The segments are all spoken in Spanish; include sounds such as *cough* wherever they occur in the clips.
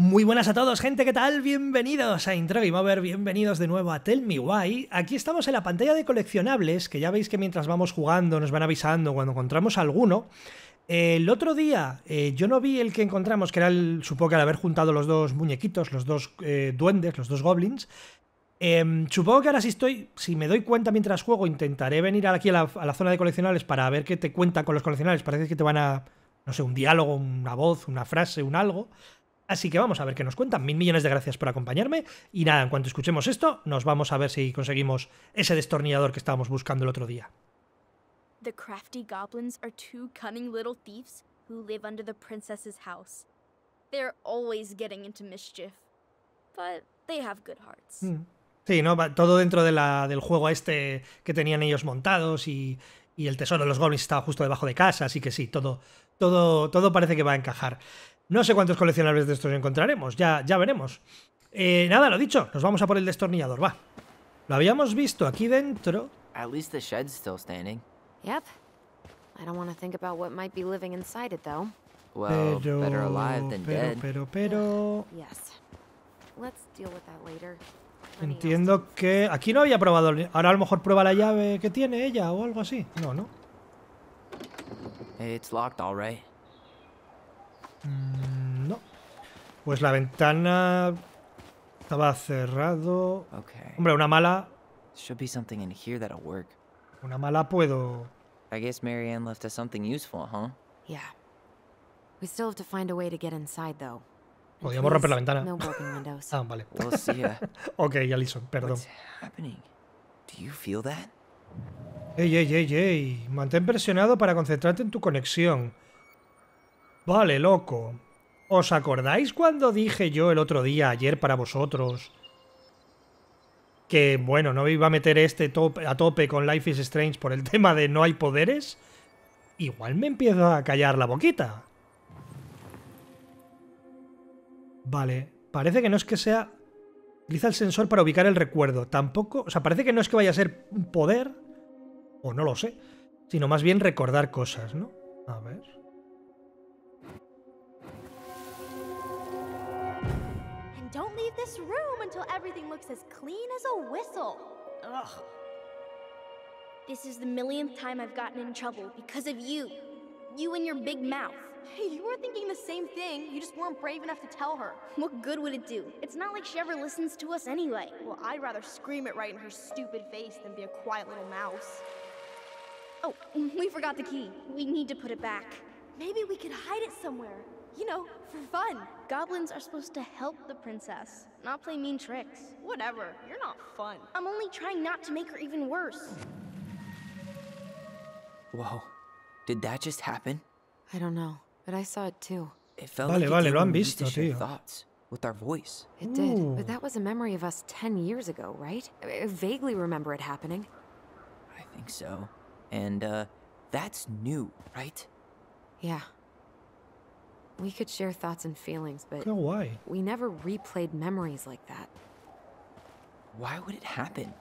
Muy buenas a todos, gente, ¿qué tal? Bienvenidos a Intro Over, bienvenidos de nuevo a Tell Me Why. Aquí estamos en la pantalla de coleccionables, que ya veis que mientras vamos jugando nos van avisando cuando encontramos alguno. El otro día eh, yo no vi el que encontramos, que era el, supongo que al haber juntado los dos muñequitos, los dos eh, duendes, los dos goblins, em, supongo que ahora sí estoy, si me doy cuenta mientras juego, intentaré venir aquí a la, a la, zona de coleccionables para ver qué te cuenta con los coleccionables. Parece que te van a, no sé, un diálogo, una voz, una frase, un algo. Así que vamos a ver qué nos cuentan. Mil millones de gracias por acompañarme. Y nada, en cuanto escuchemos esto, nos vamos a ver si conseguimos ese destornillador que estábamos buscando el otro día. Sí, ¿no? todo dentro de la, del juego este que tenían ellos montados y, y el tesoro de los goblins estaba justo debajo de casa, así que sí, todo, todo, todo parece que va a encajar. No sé cuántos coleccionables de estos encontraremos, ya, ya veremos. Eh, nada, lo dicho, nos vamos a por el destornillador, va. Lo habíamos visto aquí dentro. pero, pero, Pero, pero, Entiendo que aquí no había probado. Ahora a lo mejor prueba la llave que tiene ella o algo así. No, no. It's locked, Mm, no. Pues la ventana estaba cerrado. Okay. Hombre, una mala. be something in here that'll work. Una mala puedo. I guess Marianne left us something useful, huh? Yeah. We still have to find a way to get inside though. Podríamos romper la ventana. No broken windows. *laughs* ah, vale. We'll see ya. *laughs* ok, perdón. What's happening? Do you feel that? Ey, ey, ey, ey. Mantén presionado para concentrarte en tu conexión. Vale, loco. ¿Os acordáis cuando dije yo el otro día, ayer para vosotros, que, bueno, no me iba a meter este a tope con Life is Strange por el *laughs* tema de no hay poderes? Igual me empiezo a callar la boquita. Vale, parece que no es que sea... Utiliza el sensor para ubicar el recuerdo. Tampoco... O sea, parece que no es que vaya a ser un poder, o no lo sé, sino más bien recordar cosas, ¿no? A ver... this room until everything looks as clean as a whistle. Ugh. This is the millionth time I've gotten in trouble because of you. You and your big mouth. Hey, you were thinking the same thing. You just weren't brave enough to tell her. What good would it do? It's not like she ever listens to us anyway. Well, I'd rather scream it right in her stupid face than be a quiet little mouse. Oh, we forgot the key. We need to put it back. Maybe we could hide it somewhere. You know, for fun. Goblins are supposed to help the princess, not play mean tricks. Whatever, you're not fun. I'm only trying not to make her even worse. Whoa, did that just happen? I don't know, but I saw it too. It felt vale, like vale, it lo han visto, tío. thoughts with our voice. It Ooh. did, but that was a memory of us 10 years ago, right? I, I vaguely remember it happening. I think so. And, uh, that's new, right? Yeah, we could share thoughts and feelings, but no, why? we never replayed memories like that. Why would it happen?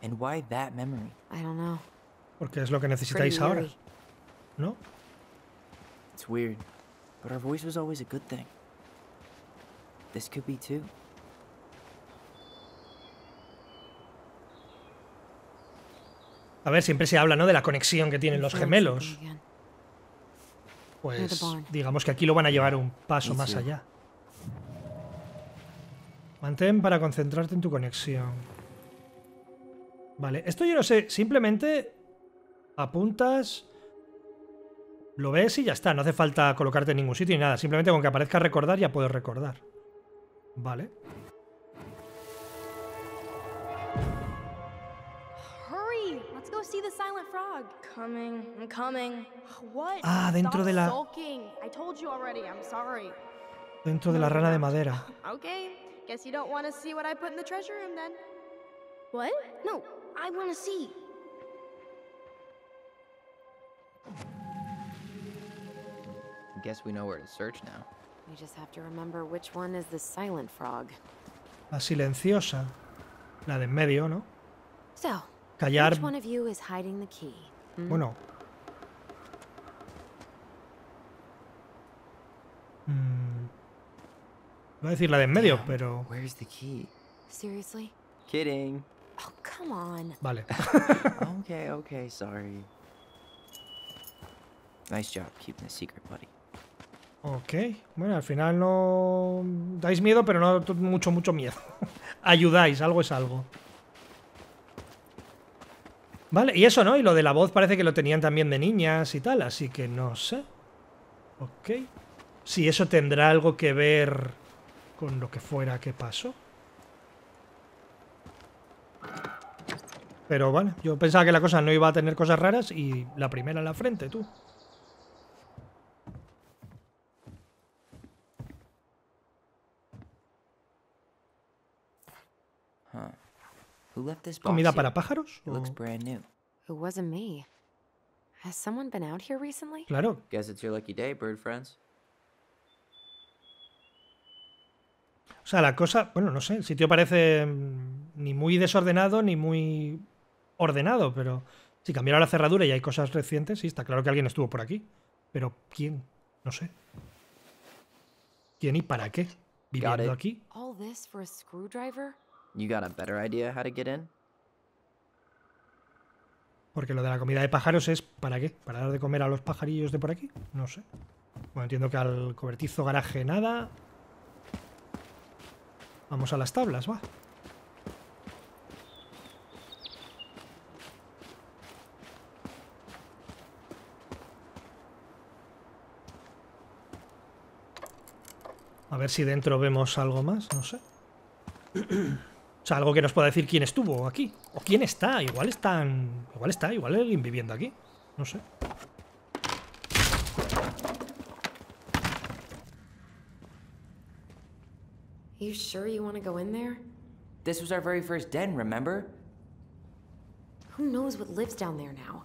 And why that memory? I don't know. Porque es lo que necesitáis ahora. ¿No? It's weird, but our voice was always a good thing. This could be too. A ver, siempre se habla, ¿no? De la conexión que tienen los gemelos. Pues digamos que aquí lo van a llevar un paso más allá. Mantén para concentrarte en tu conexión. Vale, esto yo no sé, simplemente apuntas, lo ves y ya está, no hace falta colocarte en ningún sitio ni nada, simplemente con que aparezca recordar ya puedes recordar. Vale. see the silent frog. Coming, I'm coming. What? Ah, dentro Stop de la sulking. I told you already. I'm sorry. Dentro de la rana de madera. Okay. Guess you don't want to see what I put in the treasure room then. What? No, I want to see. I guess we know where to search now. We just have to remember which one is the silent frog. La silenciosa. La de en medio, ¿no? So, Callar. Mm. Bueno. Mm. Voy a decir la de en medio, pero. Seriously? Kidding. Oh, come on. Vale. *laughs* okay, okay, sorry. Nice job keeping the secret, buddy. Okay, bueno, al final no dais miedo, pero no mucho, mucho miedo. *laughs* Ayudáis, algo es algo. Vale, y eso, ¿no? Y lo de la voz parece que lo tenían también de niñas y tal, así que no sé. Ok. Si eso tendrá algo que ver con lo que fuera que pasó. Pero vale yo pensaba que la cosa no iba a tener cosas raras y la primera en la frente, tú. ¿Comida para pájaros? Has Claro. O sea, la cosa, bueno, no sé, el sitio parece mm, ni muy desordenado ni muy ordenado, pero si cambiara la cerradura y hay cosas recientes, sí, está claro que alguien estuvo por aquí. Pero ¿quién? No sé. ¿Quién y para qué? ¿Viviendo aquí? Porque lo de la comida de pájaros es ¿para qué? ¿Para dar de comer a los pajarillos de por aquí? No sé. Bueno, entiendo que al cobertizo garaje nada. Vamos a las tablas, va. A ver si dentro vemos algo más, no sé. *clears throat* O algo que nos pueda decir quién estuvo aquí. O quién está. Igual están. Igual está, igual alguien viviendo aquí. No sé. You sure you want to go in there? This was our very first den, remember? Who knows what lives down there now?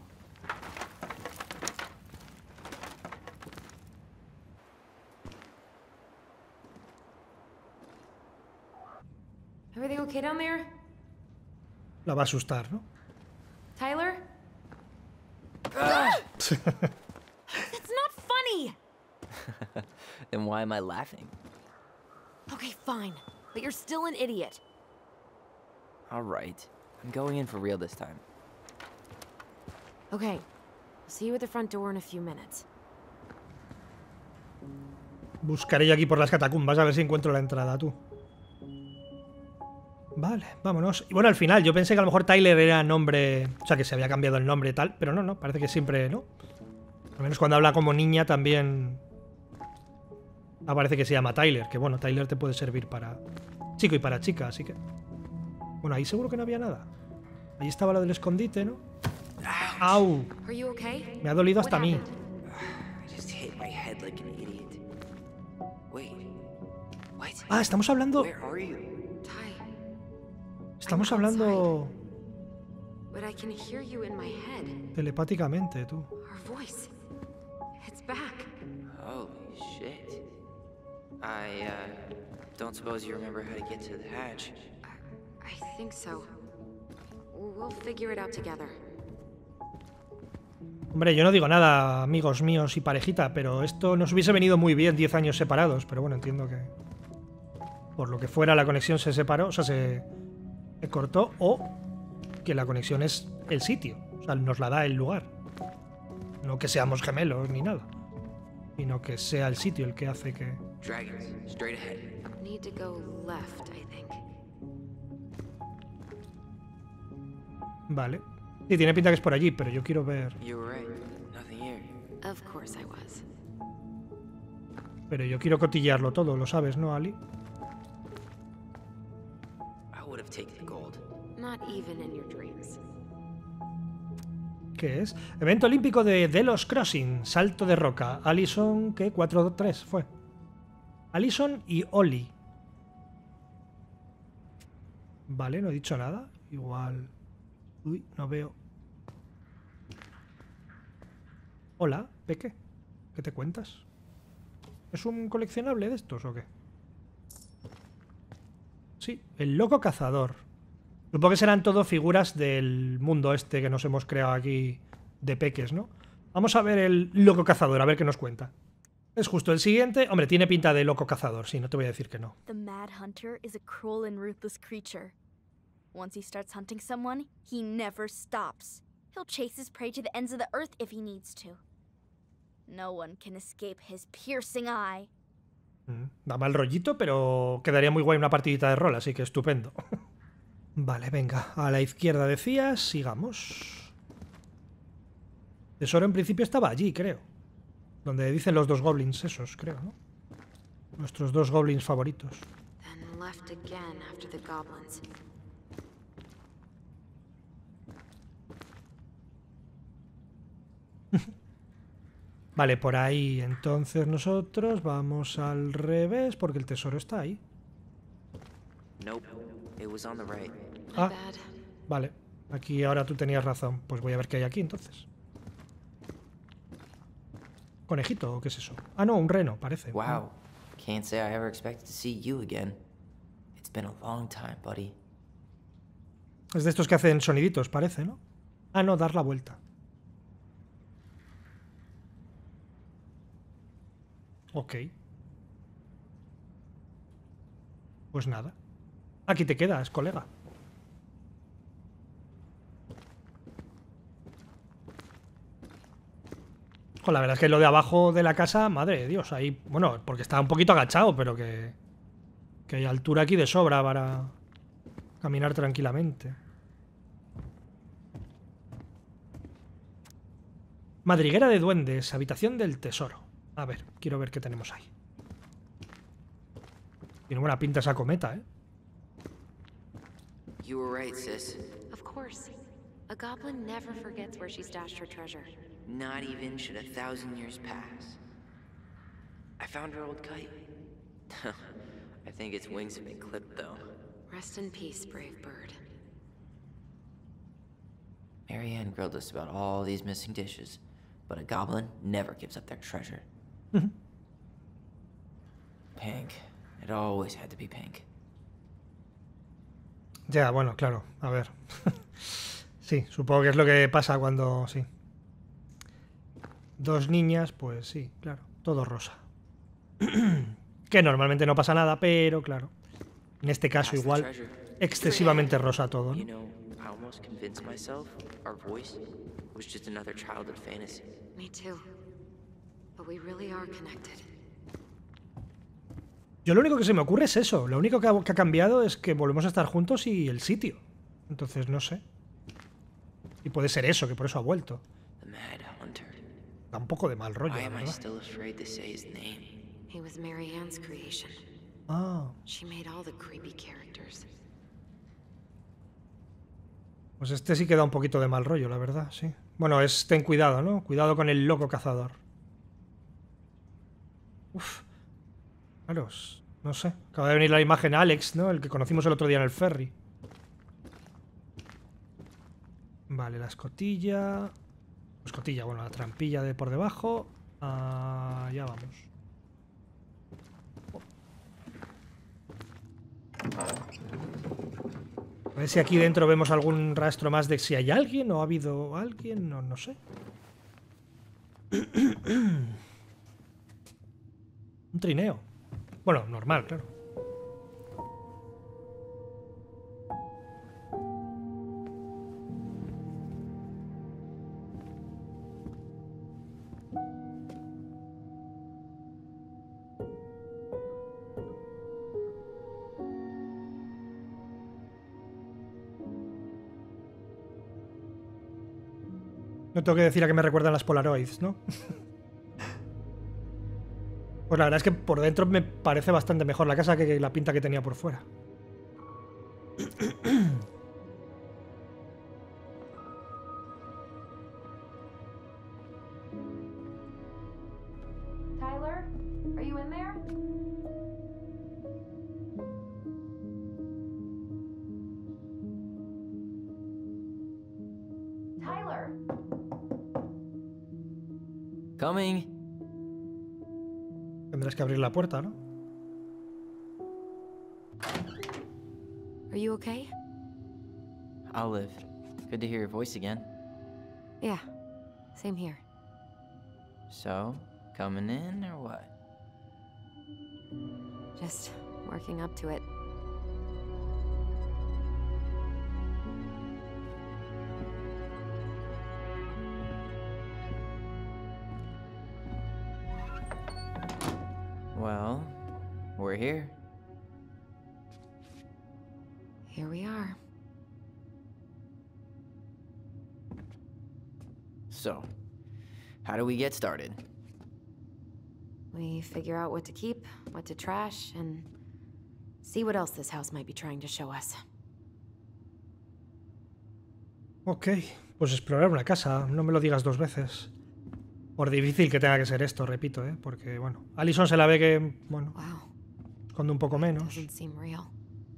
okay down there? La va a asustar, ¿no? Tyler? *laughs* That's not funny. *laughs* Then why am I laughing? Okay, fine. But you're still an idiot. All right. I'm going in for real this time. Okay. I'll see you at the front door in a few minutes. Buscaré aquí por las catacumbas a ver si encuentro la entrada, tú. Vale, vámonos. Y bueno, al final, yo pensé que a lo mejor Tyler era nombre. O sea, que se había cambiado el nombre y tal, pero no, no, parece que siempre no. Al menos cuando habla como niña también. Aparece ah, que se llama Tyler, que bueno, Tyler te puede servir para chico y para chica, así que. Bueno, ahí seguro que no había nada. Ahí estaba lo del escondite, ¿no? ¡Au! Me ha dolido hasta mí. Ah, estamos hablando. Estamos hablando telepáticamente, tú. Hombre, yo no digo nada, amigos míos y parejita, pero esto nos hubiese venido muy bien 10 años separados, pero bueno, entiendo que por lo que fuera la conexión se separó, o sea, se, se cortó o que la conexión es el sitio, o sea, nos la da el lugar. No que seamos gemelos ni nada, sino que sea el sitio el que hace que... Vale. Sí, tiene pinta que es por allí, pero yo quiero ver... Pero yo quiero cotillearlo todo, lo sabes, ¿no, Ali? ¿Qué es? Evento olímpico de Delos Crossing, salto de roca. Allison, ¿qué? 4-3 fue. Allison y Oli. Vale, no he dicho nada. Igual. Uy, no veo. Hola, Peque. ¿Qué te cuentas? ¿Es un coleccionable de estos o qué? Sí, el loco cazador. Supongo que serán todo figuras del mundo este que nos hemos creado aquí de peques, ¿no? Vamos a ver el loco cazador, a ver qué nos cuenta. Es justo el siguiente. Hombre, tiene pinta de loco cazador, sí, no te voy a decir que no. The Mad Hunter is a cruel and ruthless creature. Once he starts hunting someone, he never stops. He'll chase his prey to the ends of the earth if he needs to. No one can escape his piercing eye. Mm, da mal rollito, pero quedaría muy guay una partidita de rol, así que estupendo. *laughs* Vale, venga, a la izquierda decía sigamos. tesoro en principio estaba allí, creo. Donde dicen los dos goblins esos, creo, ¿no? Nuestros dos goblins favoritos. *laughs* vale, por ahí. Entonces nosotros vamos al revés porque el tesoro está ahí. Ah, vale. Aquí ahora tú tenías razón. Pues voy a ver qué hay aquí entonces. ¿Conejito o qué es eso? Ah, no, un reno, parece. Wow. Can't say I ever expected to see you again. It's been a long time, buddy. Es de estos que hacen soniditos, parece, ¿no? Ah, no, dar la vuelta. Ok. Pues nada. Aquí te quedas, colega. la verdad es que lo de abajo de la casa, madre de Dios, ahí, bueno, porque está un poquito agachado, pero que, que hay altura aquí de sobra para caminar tranquilamente. Madriguera de duendes, habitación del tesoro. A ver, quiero ver qué tenemos ahí. Tiene buena pinta esa cometa, ¿eh? You were right, sis. Of course. A goblin never forgets where she's dashed her treasure. Not even should a thousand years pass. I found her old kite. *laughs* I think its wings have been clipped, though. Rest in peace, brave bird. Marianne grilled us about all these missing dishes, but a goblin never gives up their treasure. Mm-hmm. pink. It always had to be pink. Ya, bueno, claro, a ver. *laughs* sí, supongo que es lo que pasa cuando. Sí. Dos niñas, pues sí, claro, todo rosa. *clears throat* que normalmente no pasa nada, pero claro. En este caso, igual, excesivamente rosa todo. ¿no? Yo lo único que se me ocurre es eso. Lo único que ha, cambiado es que volvemos a estar juntos y el sitio. Entonces, no sé. Y puede ser eso, que por eso ha vuelto. Da un poco de mal rollo, verdad. Ah Pues este sí que da un poquito de mal rollo, la verdad, sí. Bueno, es ten cuidado, ¿no? Cuidado con el loco cazador. Uf no sé. Acaba de venir la imagen Alex, ¿no? El que conocimos el otro día en el ferry. Vale, la escotilla. Escotilla, bueno, la trampilla de por debajo. Ah, ya vamos. A ver si aquí dentro vemos algún rastro más de si hay alguien o ha habido alguien, no sé. *clears throat* Un trineo. Bueno, normal, claro. No tengo que decir a que me recuerdan las Polaroids, ¿no? *laughs* Pues la verdad es que por dentro me parece bastante mejor la casa que la pinta que tenía por fuera. puerta, ¿no? Are you okay? Olive, good to hear your voice again. Yeah, same here. So, coming in or what? Just working up to it. do we get started? We figure out what to keep, what to trash, and see what else this house might be trying to show us. Ok, pues explorar una casa, no me lo digas dos veces. Por difícil que tenga que ser esto, repito, ¿eh? porque bueno, Alison se la ve que, bueno, wow. esconde un poco menos.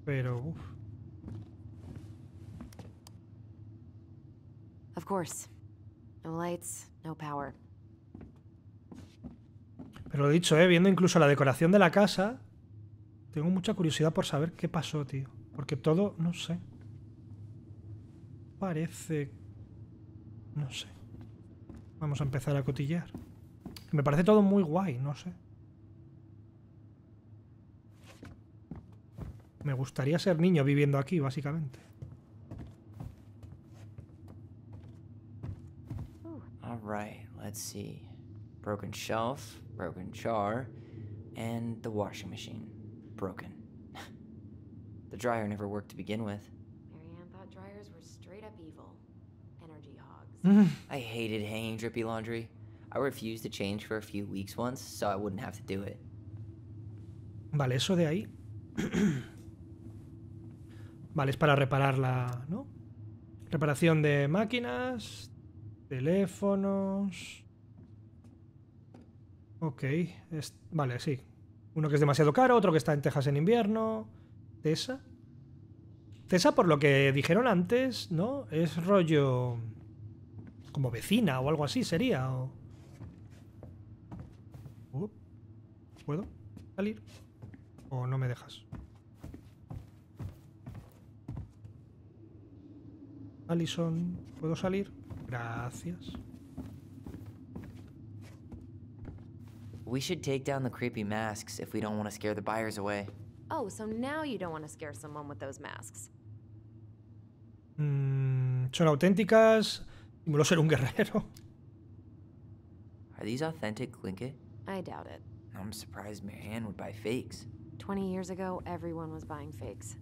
Pero, uff. Of course. No lights, no power. Pero lo dicho, eh, viendo incluso la decoración de la casa, tengo mucha curiosidad por saber qué pasó, tío. Porque todo, no sé. Parece... No sé. Vamos a empezar a cotillear Me parece todo muy guay, no sé. Me gustaría ser niño viviendo aquí, básicamente. All let's see. broken shelf, broken jar, and the washing machine. Broken. *laughs* the dryer never worked to begin with. Marianne thought dryers were straight up evil. Energy hogs. *laughs* I hated hanging drippy laundry. I refused to change for a few weeks once, so I wouldn't have to do it. Vale, eso de ahí. *clears throat* vale, es para reparar la. ¿No? Reparación de máquinas, teléfonos. Ok, vale, sí. Uno que es demasiado caro, otro que está en Texas en invierno. ¿Cesa? ¿Cesa? por lo que dijeron antes, ¿no? Es rollo... Como vecina o algo así sería. Uh, ¿Puedo salir? ¿O no me dejas? Alison, ¿puedo salir? Gracias. We should take down the creepy masks if we don't want to scare the buyers away. Oh, so now you don't want to scare someone with those masks. Mm, son auténticas. Simuló ser un guerrero. Are these authentic Glinket? I doubt it. I'm surprised Marianne would buy fakes. 20 years ago, everyone was buying fakes.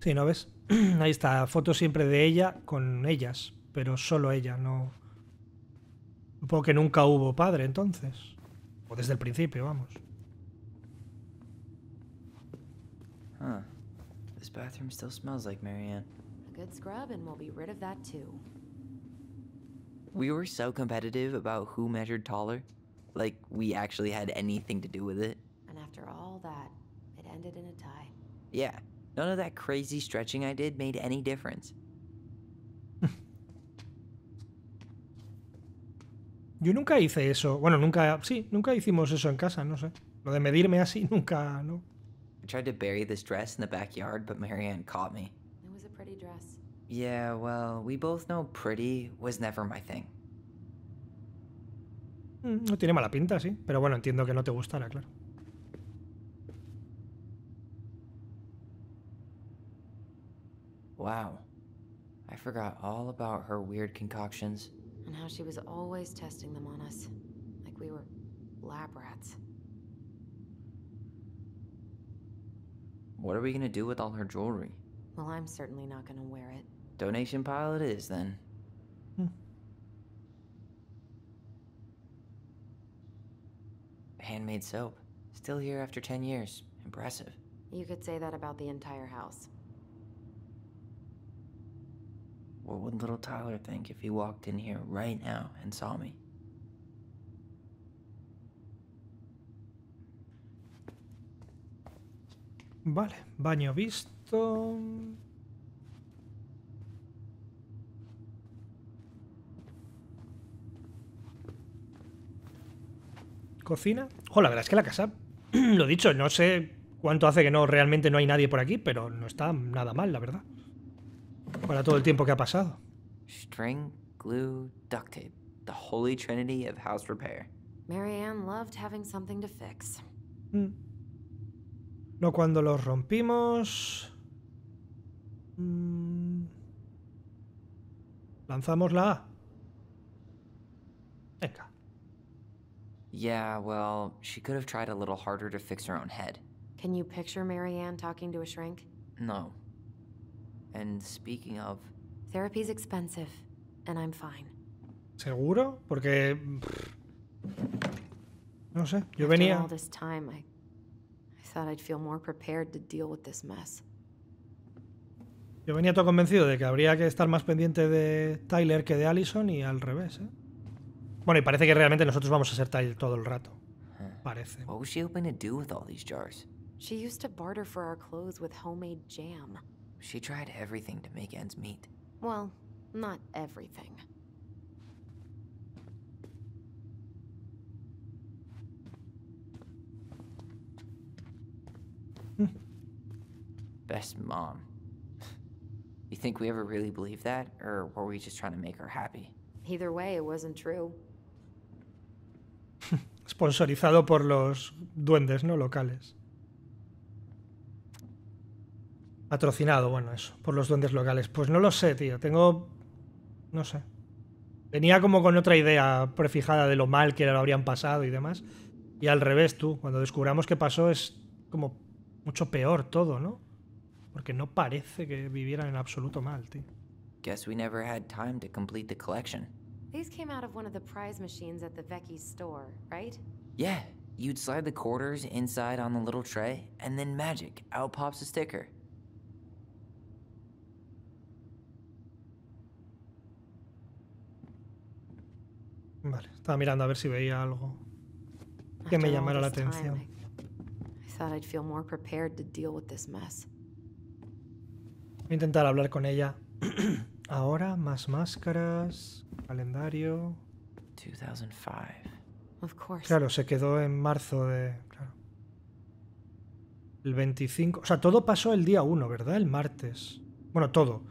Sí, ¿no ves? *clears throat* Ahí está, foto siempre de ella con ellas, pero solo ella, no. Porque nunca hubo padre entonces. O desde el principio, vamos. Huh. This bathroom still smells like Marianne. A good scrub and we'll be rid of that too. We were so competitive about who measured taller. Like we actually had anything to do with it. And after all that, it ended in a tie. Yeah, None of that crazy stretching I did made any difference. *laughs* Yo nunca hice eso. Bueno, nunca. Sí, nunca hicimos eso en casa, no sé. Lo de medirme así *laughs* nunca, no. I tried to bury this dress in the backyard, but Marianne caught me. It was a pretty dress. Yeah, well, we both know pretty was never my thing. Mm, no tiene mala pinta, sí. Pero bueno, entiendo que no te gustara, claro. Wow. I forgot all about her weird concoctions. And how she was always testing them on us. Like we were lab rats. What are we gonna do with all her jewelry? Well, I'm certainly not gonna wear it. Donation pile it is, then. Hmm. Handmade soap. Still here after 10 years. Impressive. You could say that about the entire house. Tyler if he walked in here right now and Vale, baño visto. Cocina. Hola, la verdad es que la casa, *clears throat* lo dicho, no sé cuánto hace que no realmente no hay nadie por aquí, pero no está nada mal, la verdad. Para todo el tiempo que ha pasado. String, glue, duct tape. The holy trinity of house repair. Marianne loved having something to fix. Mm. No cuando los rompimos. Mm. Lanzamos la A. Venga. Yeah, well, she could have tried a little harder to fix her own head. Can you picture Marianne talking to a shrink? No, And speaking of... Therapy's expensive, and I'm fine. ¿Seguro? Porque... No sé, yo venía... I, thought I'd feel more prepared to deal with this mess. Yo venía todo convencido de que habría que estar más pendiente de Tyler que de Allison y al revés, ¿eh? Bueno, y parece que realmente nosotros vamos a ser Tyler todo el rato. Parece. What was she hoping to do with all these jars? She used to barter for our clothes with homemade jam. She tried everything to make ends meet. Well, not everything. *laughs* Best mom. *laughs* You think we ever really believed that, or were we just trying to make her happy? Either way, it wasn't true. *laughs* Sponsorizado por los duendes, ¿no? Locales. Patrocinado, bueno, eso, por los duendes locales. Pues no lo sé, tío. Tengo. No sé. Venía como con otra idea prefijada de lo mal que lo habrían pasado y demás. Y al revés, tú, cuando descubramos qué pasó es como mucho peor todo, ¿no? Porque no parece que vivieran en absoluto mal, tío. Guess we never had time to complete the collection. These came out of one of the prize machines at the Vecchi's store, right? Yeah, you'd slide the quarters inside on the little tray, and then magic, out pops a sticker. Vale, estaba mirando a ver si veía algo que me llamara la atención. Voy a intentar hablar con ella. *clears throat* Ahora más máscaras, calendario. Claro, se quedó en marzo de. El 25. O sea, todo pasó el día 1, ¿verdad? El martes. Bueno, todo.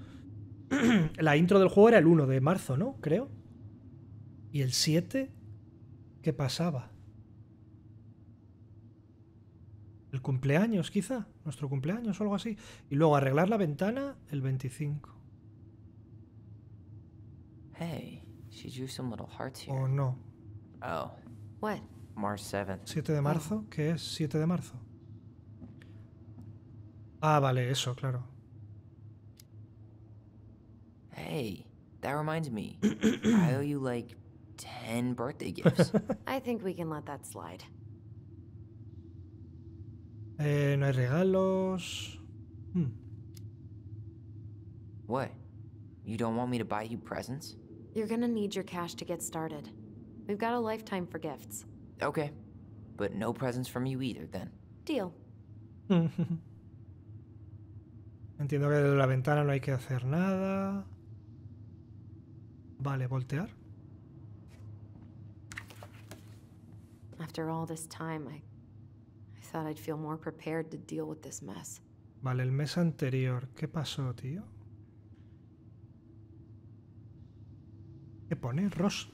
*clears throat* La intro del juego era el 1 de marzo, ¿no? Creo. ¿Y el 7? ¿Qué pasaba? El cumpleaños, quizá. Nuestro cumpleaños o algo así. Y luego arreglar la ventana el 25. Hey, some little hearts here. Oh, no. What? March 7 7 de marzo, oh. ¿qué es 7 de marzo? Ah, vale, eso, claro. Hey, that reminds me. *coughs* 10 birthday gifts. *laughs* I think we can let that slide. Eh, no hay regalos. Hmm. What? You don't want me to buy you presents? You're gonna need your cash to get started. We've got a lifetime for gifts. Okay. But no presents from you either, then. Deal. *laughs* Entiendo que de la ventana no hay que hacer nada. Vale, voltear. After all this time, I, thought I'd feel more prepared to deal with this mess. Vale, el mes anterior, ¿qué pasó, tío? ¿Qué pone? Ros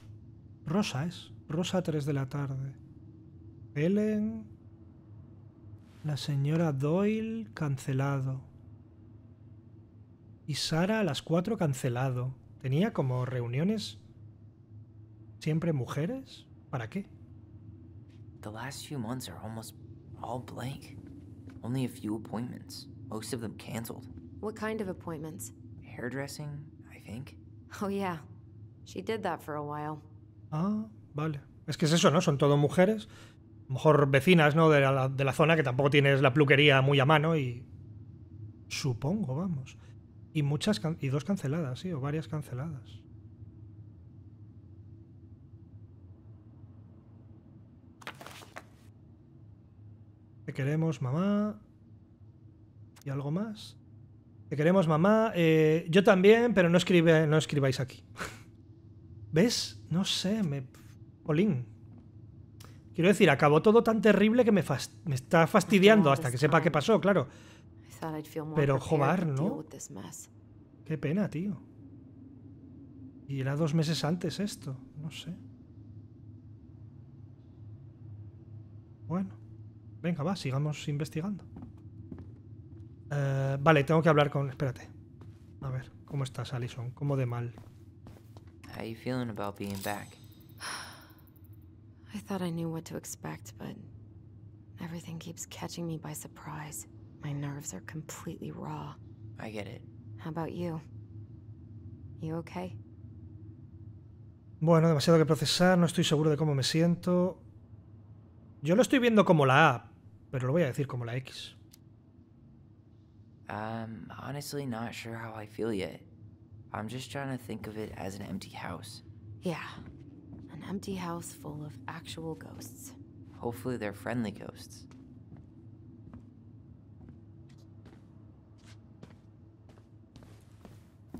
Rosa es. Rosa 3 de la tarde. Ellen. La señora Doyle cancelado. Y Sara a las 4 cancelado. Tenía como reuniones. ¿Siempre mujeres? ¿Para qué? The last few months are almost all blank. Only a few appointments, most of them canceled. What kind of appointments? Hairdressing, I think. Oh yeah, she did that for a while. Ah, vale. Es que es eso, ¿no? Son todo mujeres, mejor vecinas, ¿no? De la, de la zona que tampoco tienes la pluquería muy a mano y... Supongo, vamos. Y muchas y dos canceladas, sí, o varias canceladas. Te queremos, mamá. ¿Y algo más? Te queremos, mamá. Eh, yo también, pero no, escribáis aquí. *laughs* ¿Ves? No sé, me... Quiero decir, acabó todo tan terrible que me, me está fastidiando hasta que sepa qué pasó, claro. Pero joder, ¿no? Qué pena, tío. Y era dos meses antes esto, no sé. Bueno. Venga, va, sigamos investigando. Eh, vale, tengo que hablar con... Espérate. A ver, ¿cómo estás, Alison? ¿Cómo de mal? How you feeling about being back? I thought I knew what to expect, but everything keeps catching me by surprise. My nerves are completely raw. I get it. How about you? You okay? Bueno, demasiado que procesar, no estoy seguro de cómo me siento. Yo lo estoy viendo como la A, pero lo voy a decir como la X. Um, honestly, not sure how I feel yet. I'm just trying to think of it as an empty house. Yeah, an empty house full of actual ghosts. Hopefully, they're friendly ghosts.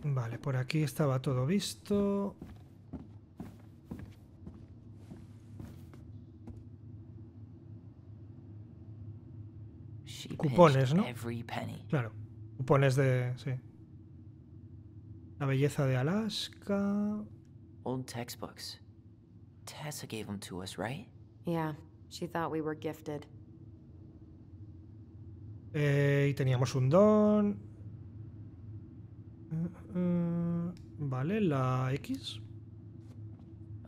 Vale, por aquí estaba todo visto. cupones, ¿no? Claro, cupones de... Sí. La belleza de Alaska... Old textbooks. Tessa gave them to us, right? Yeah, she thought we were gifted. Eh, y teníamos un don. Mm, mm, vale, la X.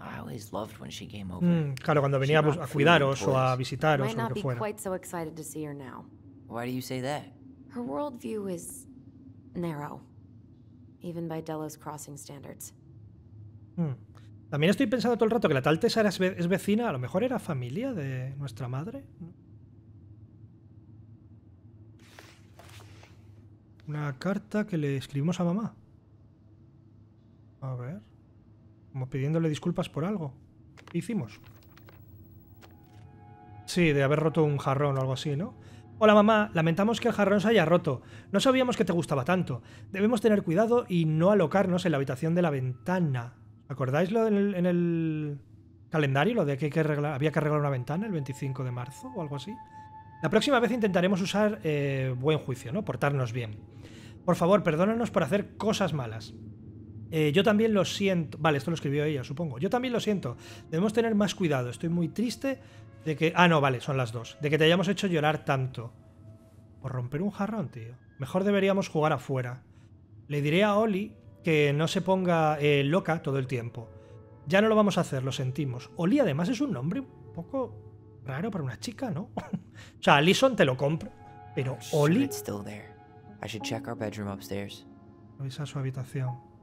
I always loved when she came over. Mm, claro, cuando venía pues, a cuidaros o a visitaros o lo que fuera. Why do you say that? Her is Crossing standards. Hmm. También estoy pensando todo el rato que la tal Tessara es, es, vecina, a lo mejor era familia de nuestra madre. Una carta que le escribimos a mamá. A ver. Como pidiéndole disculpas por algo. ¿Qué hicimos? Sí, de haber roto un jarrón o algo así, ¿no? Hola mamá, lamentamos que el jarrón se haya roto. No sabíamos que te gustaba tanto. Debemos tener cuidado y no alocarnos en la habitación de la ventana. ¿Acordáislo lo en el, calendario, lo de que, había que arreglar una ventana el 25 de marzo o algo así? La próxima vez intentaremos usar eh, buen juicio, ¿no? Portarnos bien. Por favor, perdónanos por hacer cosas malas. Eh, yo también lo siento. Vale, esto lo escribió ella, supongo. Yo también lo siento. Debemos tener más cuidado. Estoy muy triste de que. Ah, no, vale, son las dos. De que te hayamos hecho llorar tanto. Por romper un jarrón, tío. Mejor deberíamos jugar afuera. Le diré a Oli que no se ponga eh, loca todo el tiempo. Ya no lo vamos a hacer, lo sentimos. Oli además es un nombre un poco raro para una chica, ¿no? *laughs* o sea, Alison te lo compro, pero Oli... Avisa su habitación.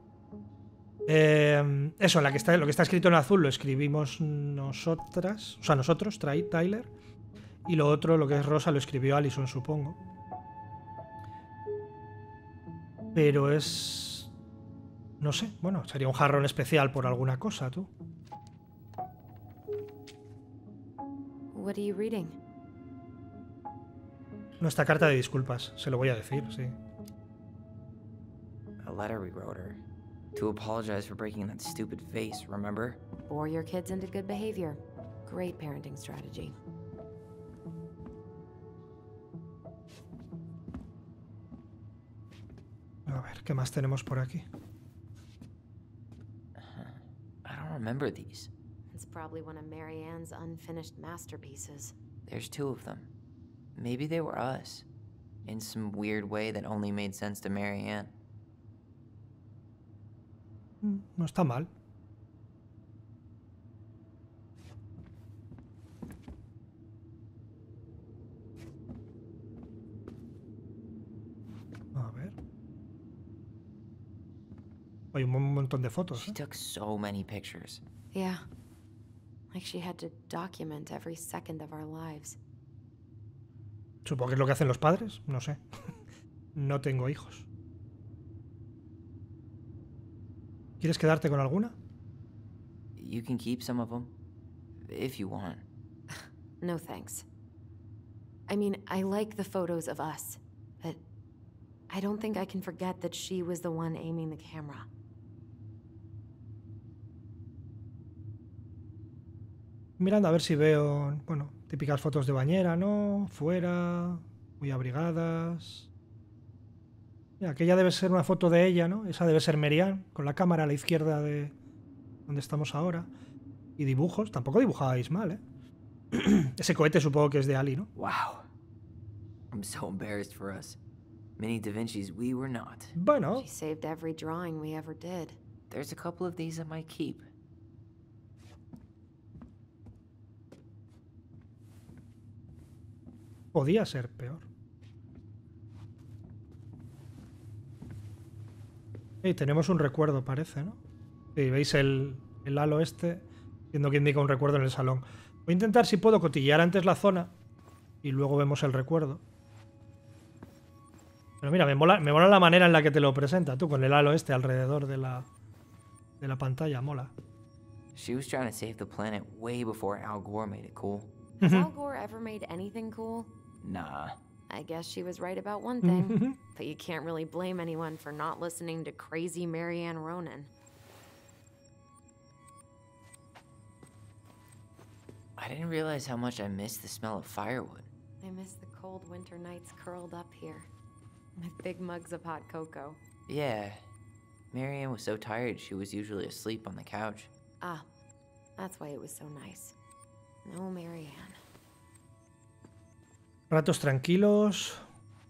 Em, eso, la que está, lo que está escrito en azul lo escribimos nosotras, o sea, nosotros, trae Tyler. Y lo otro, lo que es rosa, lo escribió Allison, supongo. Pero es... No sé, bueno, sería un jarrón especial por alguna cosa, tú. Nuestra carta de disculpas, se lo voy a decir, sí. A letter we wrote her. To apologize for breaking that stupid vase, remember? Bore your kids into good behavior. Great parenting strategy. A ver, ¿qué más tenemos por aquí? Uh-huh. I don't remember these. It's probably one of Marianne's unfinished masterpieces. There's two of them. Maybe they were us. In some weird way that only made sense to Marianne. No está mal. A ver. Hay un montón de fotos. Supongo que es lo que hacen los padres, no sé. *laughs* no tengo hijos. ¿Quieres quedarte con alguna? You can keep some of them if you want. *laughs* No thanks. I mean, I like the photos of us, but I don't think I can forget that she was the one aiming the camera. Mirando a ver si veo, bueno, típicas fotos de bañera, ¿no? Fuera, muy abrigadas. Aquella debe ser una foto de ella, ¿no? Esa debe ser Merian, con la cámara a la izquierda de donde estamos ahora. Y dibujos, tampoco dibujabais mal, ¿eh? *clears throat* Ese cohete supongo que es de Ali, ¿no? Wow. Bueno. Podía ser peor. Y tenemos un recuerdo, parece, ¿no? Sí, veis el, el halo este, siendo que indica un recuerdo en el salón. Voy a intentar, si puedo, cotillear antes la zona y luego vemos el recuerdo. Pero mira, me mola, la manera en la que te lo presenta, tú, con el halo este alrededor de la, de la pantalla, mola. She cool. Has made cool? Nah. I guess she was right about one thing, mm-hmm. *laughs* but you can't really blame anyone for not listening to crazy Marianne Ronan. I didn't realize how much I missed the smell of firewood. I miss the cold winter nights curled up here, with big mugs of hot cocoa. Yeah. Marianne was so tired she was usually asleep on the couch. Ah, that's why it was so nice. No Marianne. Ratos tranquilos,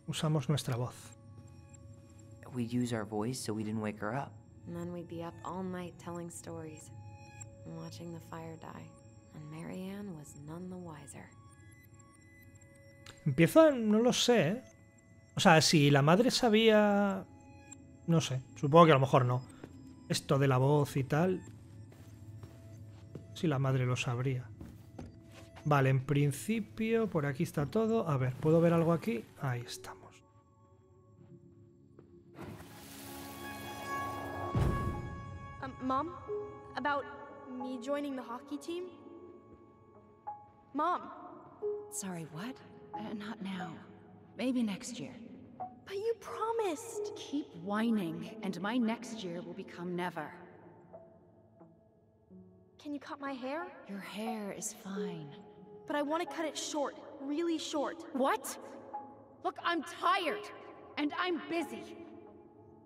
usamos nuestra voz. We use no lo sé. ¿eh? O sea, si la madre sabía... No sé, supongo que a lo mejor no. Esto de la voz y tal... Si la madre lo sabría. Vale, en principio por aquí está todo. A ver, ¿puedo ver algo aquí? Ahí estamos. Um, Mom, about me joining the hockey team? Mom. Sorry, what? Uh, not now. Maybe next year. But you promised! Keep whining, and my next year will become never. Can you cut my hair? Your hair is fine but I want to cut it short, really short. What? Look, I'm tired, and I'm busy.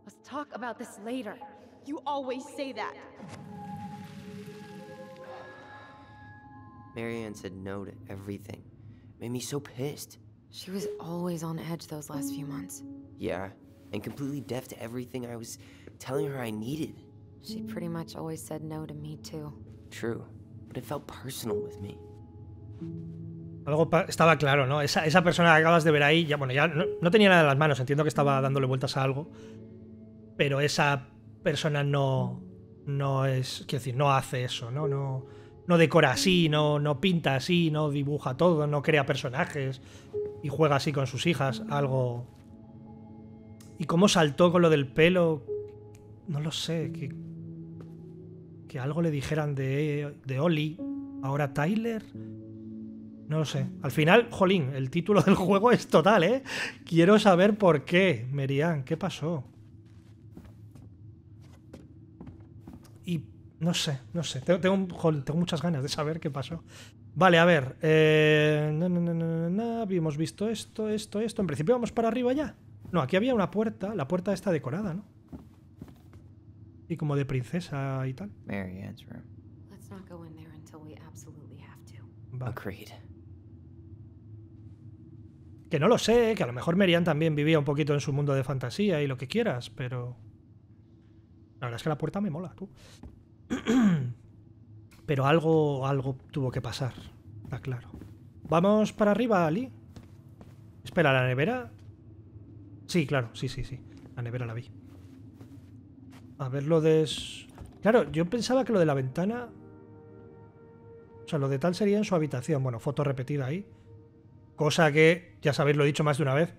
Let's talk about this later. You always say that. Marianne said no to everything. It made me so pissed. She was always on edge those last few months. Yeah, and completely deaf to everything I was telling her I needed. She pretty much always said no to me, too. True, but it felt personal with me. Algo estaba claro, ¿no? Esa, esa, persona que acabas de ver ahí, ya, bueno, ya no, tenía nada en las manos, entiendo que estaba dándole vueltas a algo, pero esa persona no, no es, quiero decir, no hace eso, ¿no? No, no decora así, no, no pinta así, no dibuja todo, no crea personajes y juega así con sus hijas, algo... ¿Y cómo saltó con lo del pelo? No lo sé, que, que algo le dijeran de, de Oli, ahora Tyler no lo sé. Al final, jolín, el título *laughs* del juego es total, ¿eh? Quiero saber por qué, Merian, ¿qué pasó? Y no sé, no sé. Tengo, muchas ganas de saber qué pasó. Vale, a ver. No, no, no, no, no, Habíamos visto esto, esto, esto. En principio vamos para arriba ya. No, aquí había una puerta. La puerta está decorada, ¿no? Y como de princesa y tal. Vale no lo sé, que a lo mejor Merian también vivía un poquito en su mundo de fantasía y lo que quieras, pero... La verdad es que la puerta me mola, tú. *clears throat* Pero algo, algo tuvo que pasar, está claro. Vamos para arriba, Ali. Espera, ¿la nevera? Sí, claro, sí, sí, sí. La nevera la vi. A ver lo de... Claro, yo pensaba que lo de la ventana... O sea, lo de tal sería en su habitación. Bueno, foto repetida ahí. Cosa que, ya sabéis, lo he dicho más de una vez.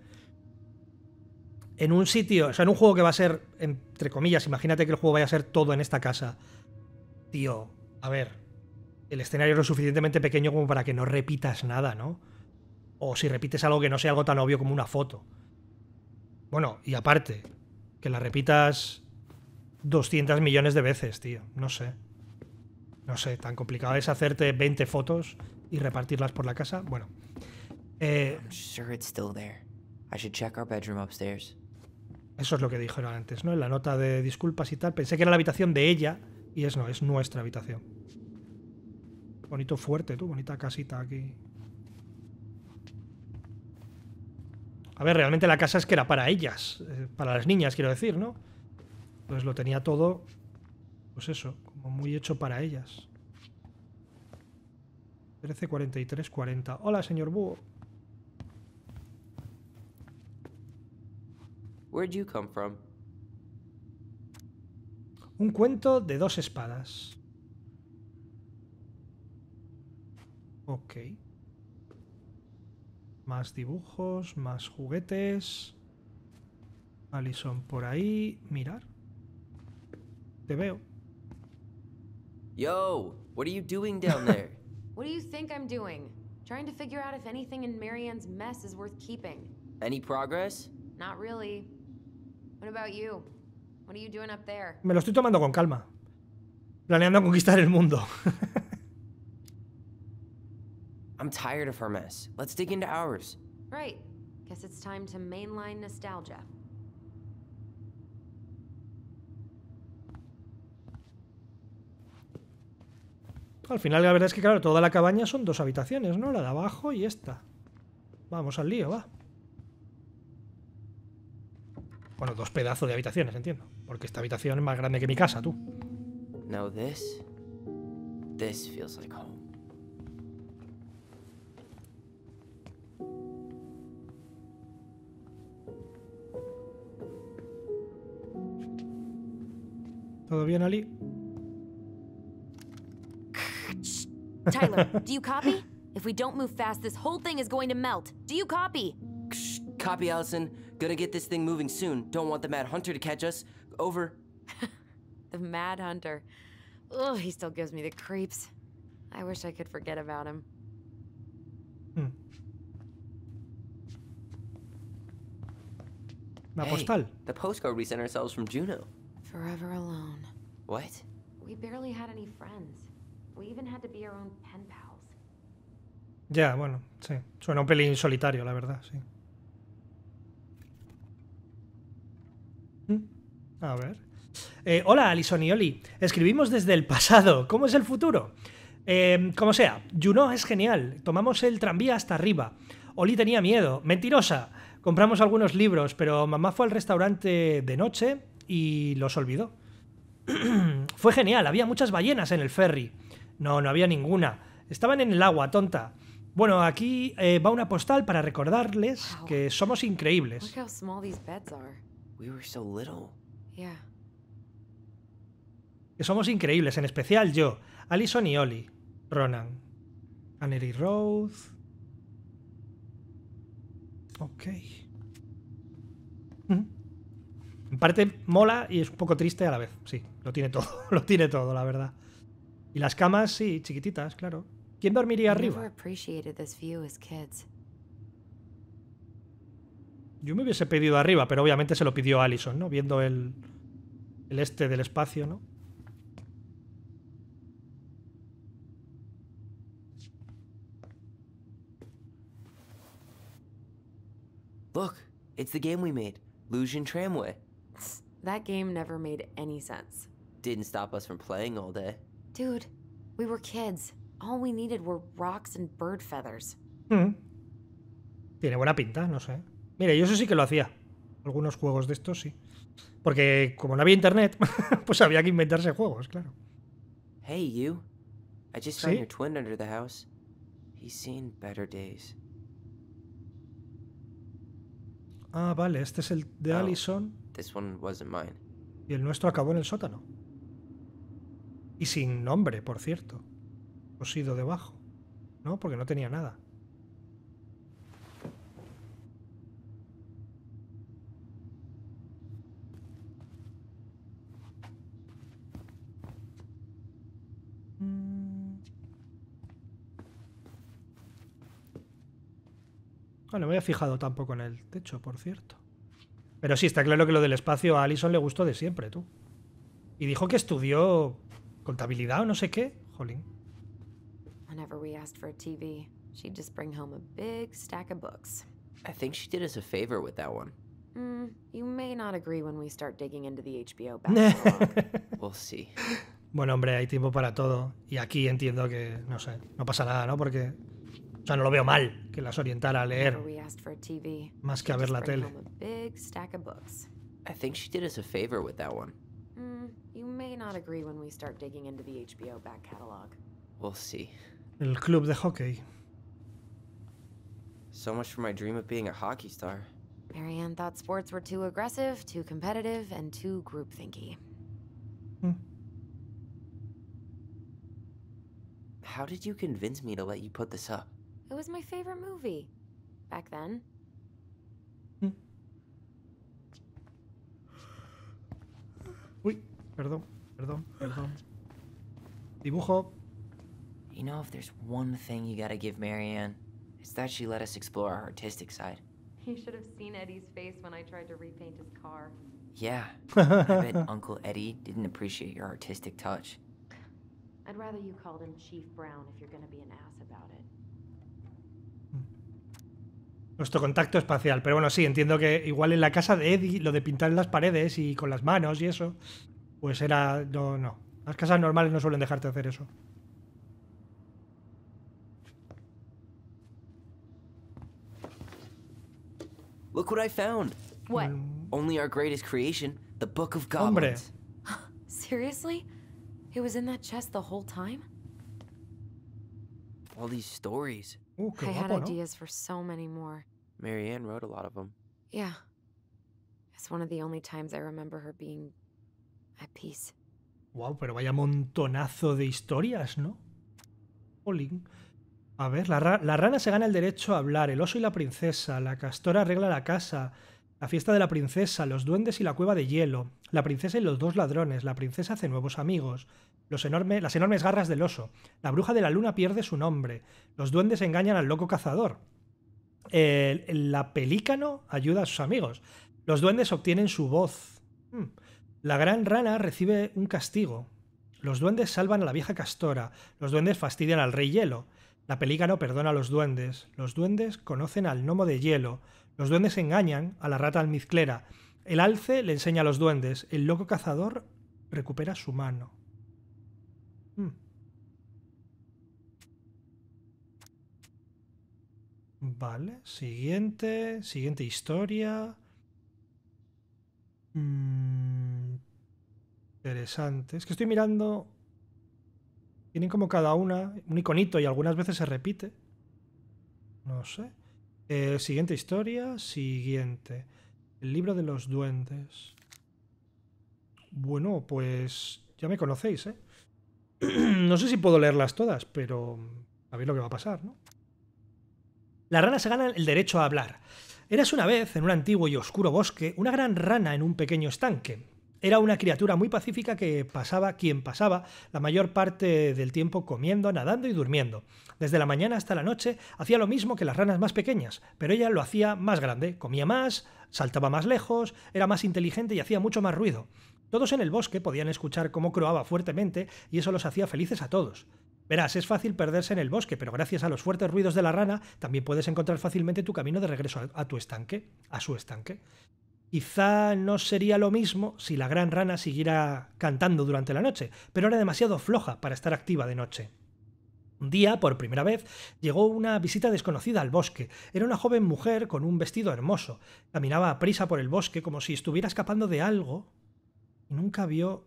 En un sitio, o sea, en un juego que va a ser, entre comillas, imagínate que el juego vaya a ser todo en esta casa. Tío, a ver, el escenario es lo suficientemente pequeño como para que no repitas nada, ¿no? O si repites algo que no sea algo tan obvio como una foto. Bueno, y aparte, que la repitas 200 millones de veces, tío. No sé. No sé, tan complicado es hacerte 20 fotos y repartirlas por la casa. Bueno eso es lo que dijeron antes, ¿no? En la nota de disculpas y tal. Pensé que era la habitación de ella y es no, es nuestra habitación. Bonito fuerte, tú, bonita casita aquí. A ver, realmente la casa es que era para ellas, eh, para las niñas, quiero decir, ¿no? Entonces lo tenía todo, pues eso, como muy hecho para ellas. 13, 43, 40. Hola, señor Búho. Where'd you come from? Un cuento de dos espadas. Ok. Más dibujos, más juguetes. Alison por ahí. Mirar. Te veo. Yo, what are you doing down there? *laughs* what do you think I'm doing? Trying to figure out if anything in Marianne's mess is worth keeping. Any progress? Not really. Me lo estoy tomando con calma. Planeando conquistar el mundo. *laughs* Let's dig into ours. Right. time mainline nostalgia. Al final la verdad es que, claro, toda la cabaña son dos habitaciones, ¿no? La de abajo y esta. Vamos al lío, va. Bueno, dos pedazos de habitaciones, entiendo. Porque esta habitación es más grande que mi casa, tú. Now this, feels like home. ¿Todo bien, Ali? *laughs* Tyler, do you copy? If we don't move fast, this whole thing is going to melt. Do you copy? Copy, Allison. Gonna get this thing moving soon. Don't want the Mad Hunter to catch us. Over. *laughs* the Mad Hunter. Ugh, oh, he still gives me the creeps. I wish I could forget about him. Hmm. Hey, the postcard we sent ourselves from Juno. Forever alone. What? We barely had any friends. We even had to be our own pen pals. yeah, bueno, sí. Suena un pelín solitario, la verdad, sí. A ver. Eh, hola, Alison y Oli. Escribimos desde el pasado. ¿Cómo es el futuro? Em, como sea, Juno es genial. Tomamos el tranvía hasta arriba. Oli tenía miedo. Mentirosa. Compramos algunos libros, pero mamá fue al restaurante de noche y los olvidó. *clears throat* fue genial. Había muchas ballenas en el ferry. No, no había ninguna. Estaban en el agua, tonta. Bueno, aquí eh, va una postal para recordarles que somos increíbles somos increíbles, en especial yo, Alison y Oli, Ronan, Annelie Rose. Ok. Mm. En parte mola y es un poco triste a la vez. Sí, lo tiene *laughs* todo, lo tiene todo, la verdad. Y las camas, sí, chiquititas, claro. ¿Quién dormiría arriba? Yo me hubiese pedido arriba, pero obviamente se lo pidió Allison, ¿no? Viendo el, el este del espacio, ¿no? Look, it's the game we made, Lusion Tramway. That game never made any sense. Didn't stop us from playing all day. Dude, we were kids. All we needed were rocks and bird feathers. Mm. Tiene buena pinta, no sé. Mira, yo eso sí que lo hacía. Algunos juegos de estos sí. Porque como no había internet, *laughs* pues había que inventarse juegos, claro. Hey, you. I just found your twin under the house. seen better days. Ah, vale, este es el de oh, Allison. Y el nuestro acabó en el sótano. Y sin nombre, por cierto. Cosido debajo. ¿No? Porque no tenía nada. no me había fijado tampoco en el techo, por cierto. Pero sí, está claro que lo del espacio a Allison le gustó de siempre, tú. Y dijo que estudió contabilidad o no sé qué. Jolín. *laughs* Bueno, hombre, hay tiempo para todo. Y aquí entiendo que, no sé, no pasa nada, ¿no? Porque sea, no lo veo mal que las orientara a leer más que a ver la tele. I think she did us a favor with that one. Mm, you may not agree when we start digging into the HBO back catalog. We'll see. El club de hockey. So much for my dream of being a hockey star. Marianne thought sports were too aggressive, too competitive, and too groupthinky. Hmm. How did you convince me to let you put this up? It was my favorite movie back then. Hmm. Uy, perdón, perdón, perdón. Dibujo. You know, if there's one thing you gotta give Marianne, it's that she let us explore our artistic side. You should have seen Eddie's face when I tried to repaint his car. Yeah, *laughs* I bet Uncle Eddie didn't appreciate your artistic touch. I'd rather you called him Chief Brown if you're gonna be an ass about it. Nuestro contacto espacial. Pero bueno, sí, entiendo que igual en la casa de Eddie, lo de pintar las paredes y con las manos y eso, pues era. No, no. Las casas normales no suelen dejarte hacer eso. Look what I found. What? Only our greatest creation, the Book of Goblins. *gasps* Seriously? It was in that chest the whole time? All these stories. I ideas for so many more. Marianne wrote a lot of them. Yeah. It's one of the only times I remember her being at peace. Wow, pero vaya montonazo de historias, ¿no? Olin. A ver, la, la, rana se gana el derecho a hablar, el oso y la princesa, la castora arregla la casa, la fiesta de la princesa, los duendes y la cueva de hielo, la princesa y los dos ladrones, la princesa hace nuevos amigos, las enormes garras del oso. La bruja de la luna pierde su nombre. Los duendes engañan al loco cazador. la pelícano ayuda a sus amigos. Los duendes obtienen su voz. Hmm. La gran rana recibe un castigo. Los duendes salvan a la vieja castora. Los duendes fastidian al rey hielo. La pelícano perdona a los duendes. Los duendes conocen al gnomo de hielo. Los duendes engañan a la rata almizclera. El alce le enseña a los duendes. El loco cazador recupera su mano. Vale, siguiente, siguiente historia. Mm, interesante. Es que estoy mirando... Tienen como cada una un iconito y algunas veces se repite. No sé. Eh, siguiente historia, siguiente. El libro de los duendes. Bueno, pues ya me conocéis, ¿eh? *clears throat* no sé si puedo leerlas todas, pero a ver lo que va a pasar, ¿no? Las ranas se ganan el derecho a hablar. Eras una vez, en un antiguo y oscuro bosque, una gran rana en un pequeño estanque. Era una criatura muy pacífica que pasaba quien pasaba la mayor parte del tiempo comiendo, nadando y durmiendo. Desde la mañana hasta la noche hacía lo mismo que las ranas más pequeñas, pero ella lo hacía más grande, comía más, saltaba más lejos, era más inteligente y hacía mucho más ruido. Todos en el bosque podían escuchar cómo croaba fuertemente y eso los hacía felices a todos. Verás, es fácil perderse en el bosque, pero gracias a los fuertes ruidos de la rana también puedes encontrar fácilmente tu camino de regreso a, tu estanque, a su estanque. Quizá no sería lo mismo si la gran rana siguiera cantando durante la noche, pero era demasiado floja para estar activa de noche. Un día, por primera vez, llegó una visita desconocida al bosque. Era una joven mujer con un vestido hermoso. Caminaba a prisa por el bosque como si estuviera escapando de algo. Y nunca vio.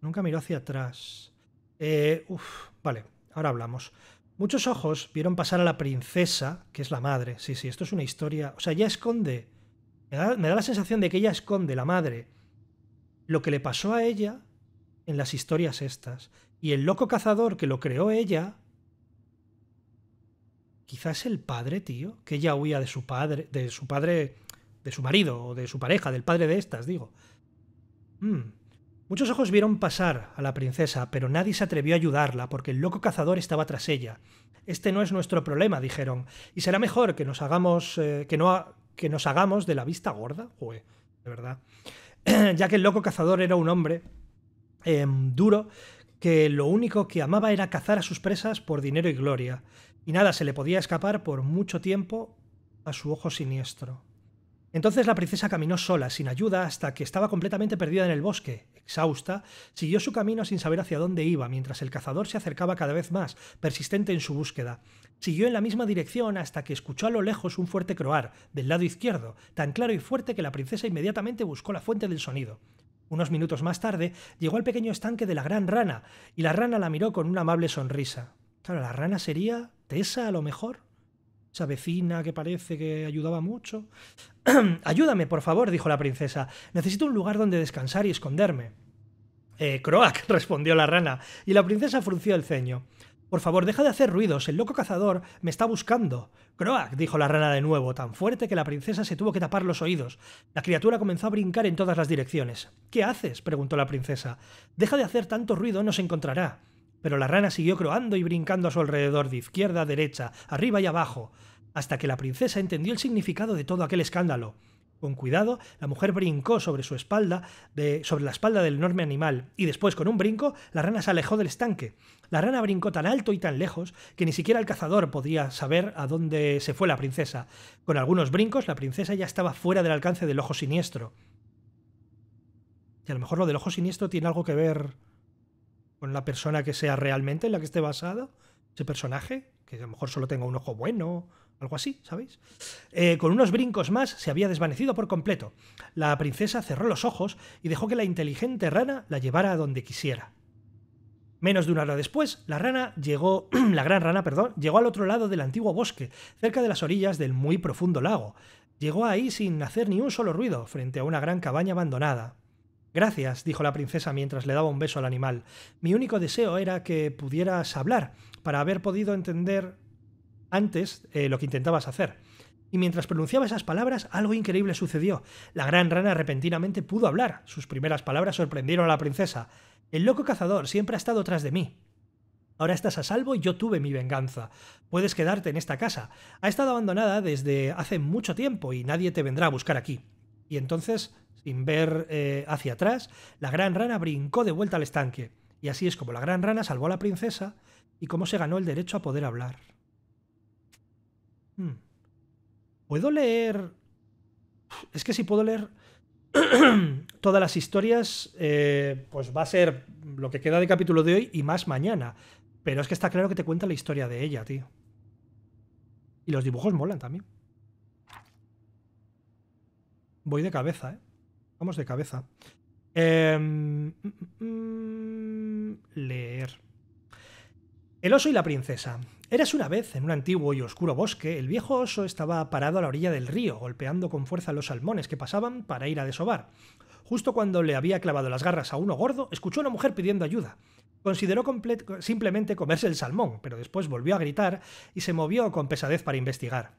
nunca miró hacia atrás. Eh. Uf, vale ahora hablamos. Muchos ojos vieron pasar a la princesa, que es la madre. Sí, sí, esto es una historia. O sea, ella esconde. Me da, la sensación de que ella esconde, la madre, lo que le pasó a ella en las historias estas. Y el loco cazador que lo creó ella. Quizás el padre, tío, que ella huía de su padre, de su padre, de su marido o de su pareja, del padre de estas, digo. Mmm. Muchos ojos vieron pasar a la princesa, pero nadie se atrevió a ayudarla porque el loco cazador estaba tras ella. Este no es nuestro problema, dijeron, y será mejor que nos hagamos eh, que no que nos hagamos de la vista gorda, Jue, de verdad. *clears throat* ya que el loco cazador era un hombre em, duro que lo único que amaba era cazar a sus presas por dinero y gloria, y nada se le podía escapar por mucho tiempo a su ojo siniestro. Entonces la princesa caminó sola, sin ayuda, hasta que estaba completamente perdida en el bosque, exhausta, siguió su camino sin saber hacia dónde iba, mientras el cazador se acercaba cada vez más, persistente en su búsqueda. Siguió en la misma dirección hasta que escuchó a lo lejos un fuerte croar, del lado izquierdo, tan claro y fuerte que la princesa inmediatamente buscó la fuente del sonido. Unos minutos más tarde, llegó al pequeño estanque de la gran rana, y la rana la miró con una amable sonrisa. Claro, la rana sería ¿Tesa, a lo mejor esa vecina que parece que ayudaba mucho. *clears throat* Ayúdame, por favor, dijo la princesa. Necesito un lugar donde descansar y esconderme. Eh, Croak, *laughs* respondió la rana, y la princesa frunció el ceño. Por favor, deja de hacer ruidos, el loco cazador me está buscando. Croak, dijo la rana de nuevo, tan fuerte que la princesa se tuvo que tapar los oídos. La criatura comenzó a brincar en todas las direcciones. ¿Qué haces? preguntó la princesa. Deja de hacer tanto ruido, nos encontrará. Pero la rana siguió croando y brincando a su alrededor, de izquierda a derecha, arriba y abajo, hasta que la princesa entendió el significado de todo aquel escándalo. Con cuidado, la mujer brincó sobre su espalda, sobre la espalda del enorme animal, y después, con un brinco, la rana se alejó del estanque. La rana brincó tan alto y tan lejos que ni siquiera el cazador podía saber a dónde se fue la princesa. Con algunos brincos, la princesa ya estaba fuera del alcance del ojo siniestro. Y a lo mejor lo del ojo siniestro tiene algo que ver con la persona que sea realmente en la que esté basado ese personaje, que a lo mejor solo tenga un ojo bueno, algo así, ¿sabéis? Eh, con unos brincos más se había desvanecido por completo. La princesa cerró los ojos y dejó que la inteligente rana la llevara a donde quisiera. Menos de una hora después, la rana llegó, *clears throat* la gran rana, perdón, llegó al otro lado del antiguo bosque, cerca de las orillas del muy profundo lago. Llegó ahí sin hacer ni un solo ruido, frente a una gran cabaña abandonada. Gracias, dijo la princesa mientras le daba un beso al animal. Mi único deseo era que pudieras hablar, para haber podido entender antes eh, lo que intentabas hacer. Y mientras pronunciaba esas palabras, algo increíble sucedió. La gran rana repentinamente pudo hablar. Sus primeras palabras sorprendieron a la princesa. El loco cazador siempre ha estado tras de mí. Ahora estás a salvo y yo tuve mi venganza. Puedes quedarte en esta casa. Ha estado abandonada desde hace mucho tiempo y nadie te vendrá a buscar aquí. Y entonces sin ver eh, hacia atrás, la gran rana brincó de vuelta al estanque. Y así es como la gran rana salvó a la princesa y cómo se ganó el derecho a poder hablar. Hmm. ¿Puedo leer...? Es que si puedo leer *clears throat* todas las historias, eh, pues va a ser lo que queda de capítulo de hoy y más mañana. Pero es que está claro que te cuenta la historia de ella, tío. Y los dibujos molan también. Voy de cabeza, ¿eh? Vamos de cabeza. Em, mm, mm, mm, leer. El oso y la princesa. Eras una vez, en un antiguo y oscuro bosque, el viejo oso estaba parado a la orilla del río, golpeando con fuerza los salmones que pasaban para ir a desovar. Justo cuando le había clavado las garras a uno gordo, escuchó a una mujer pidiendo ayuda. Consideró simplemente comerse el salmón, pero después volvió a gritar y se movió con pesadez para investigar.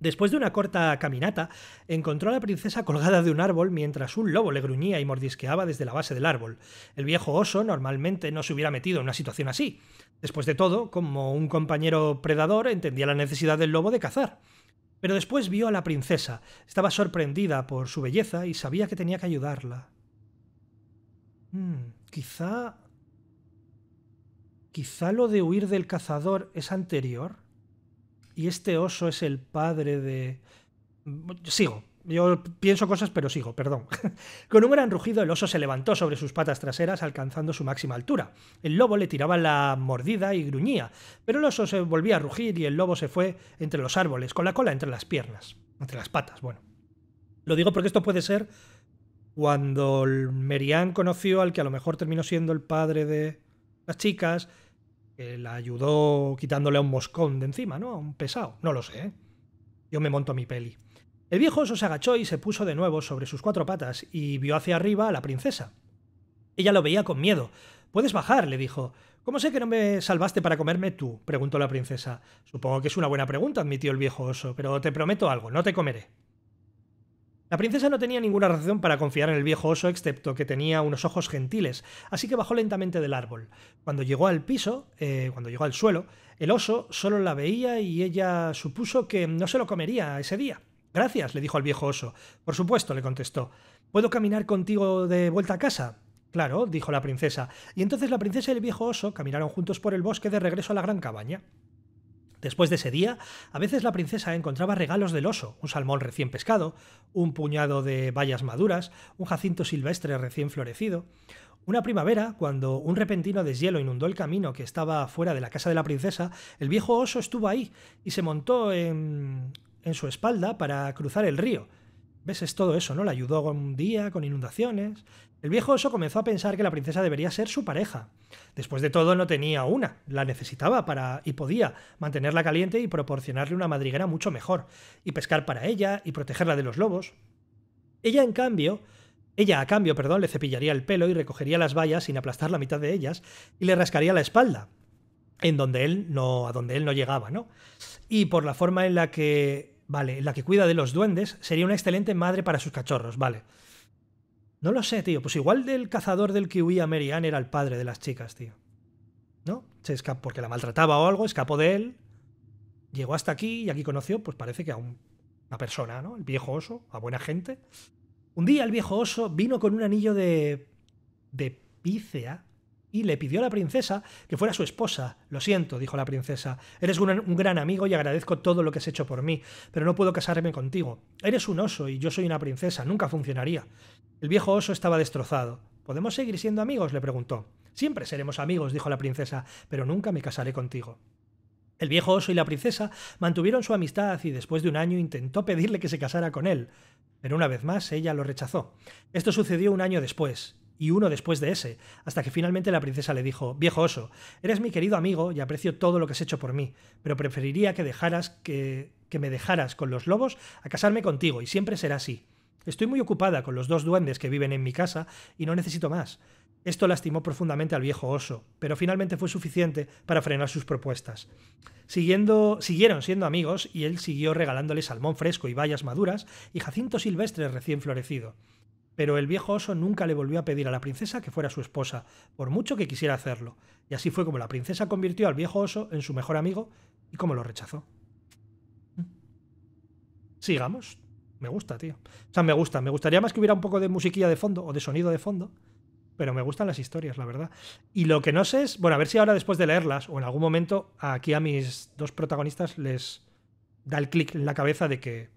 Después de una corta caminata, encontró a la princesa colgada de un árbol mientras un lobo le gruñía y mordisqueaba desde la base del árbol. El viejo oso normalmente no se hubiera metido en una situación así. Después de todo, como un compañero predador, entendía la necesidad del lobo de cazar. Pero después vio a la princesa. Estaba sorprendida por su belleza y sabía que tenía que ayudarla. Hmm, quizá... Quizá lo de huir del cazador es anterior y este oso es el padre de... Sigo, yo pienso cosas, pero sigo, perdón. *laughs* Con un gran rugido, el oso se levantó sobre sus patas traseras, alcanzando su máxima altura. El lobo le tiraba la mordida y gruñía, pero el oso se volvía a rugir y el lobo se fue entre los árboles, con la cola entre las piernas, entre las patas, bueno. Lo digo porque esto puede ser cuando Merian conoció al que a lo mejor terminó siendo el padre de las chicas que la ayudó quitándole a un moscón de encima, ¿no? A un pesado. No lo sé. ¿eh? Yo me monto mi peli. El viejo oso se agachó y se puso de nuevo sobre sus cuatro patas y vio hacia arriba a la princesa. Ella lo veía con miedo. Puedes bajar, le dijo. ¿Cómo sé que no me salvaste para comerme tú? preguntó la princesa. Supongo que es una buena pregunta, admitió el viejo oso, pero te prometo algo, no te comeré. La princesa no tenía ninguna razón para confiar en el viejo oso excepto que tenía unos ojos gentiles, así que bajó lentamente del árbol. Cuando llegó al piso, eh, cuando llegó al suelo, el oso solo la veía y ella supuso que no se lo comería ese día. Gracias, le dijo al viejo oso. Por supuesto, le contestó. ¿Puedo caminar contigo de vuelta a casa? Claro, dijo la princesa. Y entonces la princesa y el viejo oso caminaron juntos por el bosque de regreso a la gran cabaña. Después de ese día, a veces la princesa encontraba regalos del oso, un salmón recién pescado, un puñado de bayas maduras, un jacinto silvestre recién florecido. Una primavera, cuando un repentino deshielo inundó el camino que estaba fuera de la casa de la princesa, el viejo oso estuvo ahí y se montó en, su espalda para cruzar el río. ¿Ves? todo eso, ¿no? La ayudó un día con inundaciones, el viejo oso comenzó a pensar que la princesa debería ser su pareja. Después de todo, no tenía una, la necesitaba para y podía mantenerla caliente y proporcionarle una madriguera mucho mejor, y pescar para ella y protegerla de los lobos. Ella, en cambio, ella a cambio, perdón, le cepillaría el pelo y recogería las vallas sin aplastar la mitad de ellas y le rascaría la espalda, en donde él no a donde él no llegaba, ¿no? Y por la forma en la que, vale, en la que cuida de los duendes, sería una excelente madre para sus cachorros, vale. No lo sé, tío. Pues igual del cazador del que huía Mary era el padre de las chicas, tío. ¿No? Se escapó porque la maltrataba o algo, escapó de él, llegó hasta aquí y aquí conoció, pues parece que a una persona, ¿no? El viejo oso, a buena gente. Un día el viejo oso vino con un anillo de. de pícea, y le pidió a la princesa que fuera su esposa. Lo siento, dijo la princesa, eres un, un, gran amigo y agradezco todo lo que has hecho por mí, pero no puedo casarme contigo. Eres un oso y yo soy una princesa, nunca funcionaría. El viejo oso estaba destrozado. ¿Podemos seguir siendo amigos? le preguntó. Siempre seremos amigos, dijo la princesa, pero nunca me casaré contigo. El viejo oso y la princesa mantuvieron su amistad y después de un año intentó pedirle que se casara con él, pero una vez más ella lo rechazó. Esto sucedió un año después, y uno después de ese, hasta que finalmente la princesa le dijo, Viejo oso, eres mi querido amigo y aprecio todo lo que has hecho por mí, pero preferiría que dejaras que, me dejaras con los lobos a casarme contigo, y siempre será así. Estoy muy ocupada con los dos duendes que viven en mi casa y no necesito más. Esto lastimó profundamente al viejo oso, pero finalmente fue suficiente para frenar sus propuestas. Siguiendo, siguieron siendo amigos y él siguió regalándole salmón fresco y bayas maduras y jacinto silvestre recién florecido pero el viejo oso nunca le volvió a pedir a la princesa que fuera su esposa, por mucho que quisiera hacerlo, y así fue como la princesa convirtió al viejo oso en su mejor amigo y como lo rechazó. Sigamos. Me gusta, tío. O sea, me gusta. Me gustaría más que hubiera un poco de musiquilla de fondo o de sonido de fondo, pero me gustan las historias, la verdad. Y lo que no sé es, bueno, a ver si ahora después de leerlas o en algún momento aquí a mis dos protagonistas les da el clic en la cabeza de que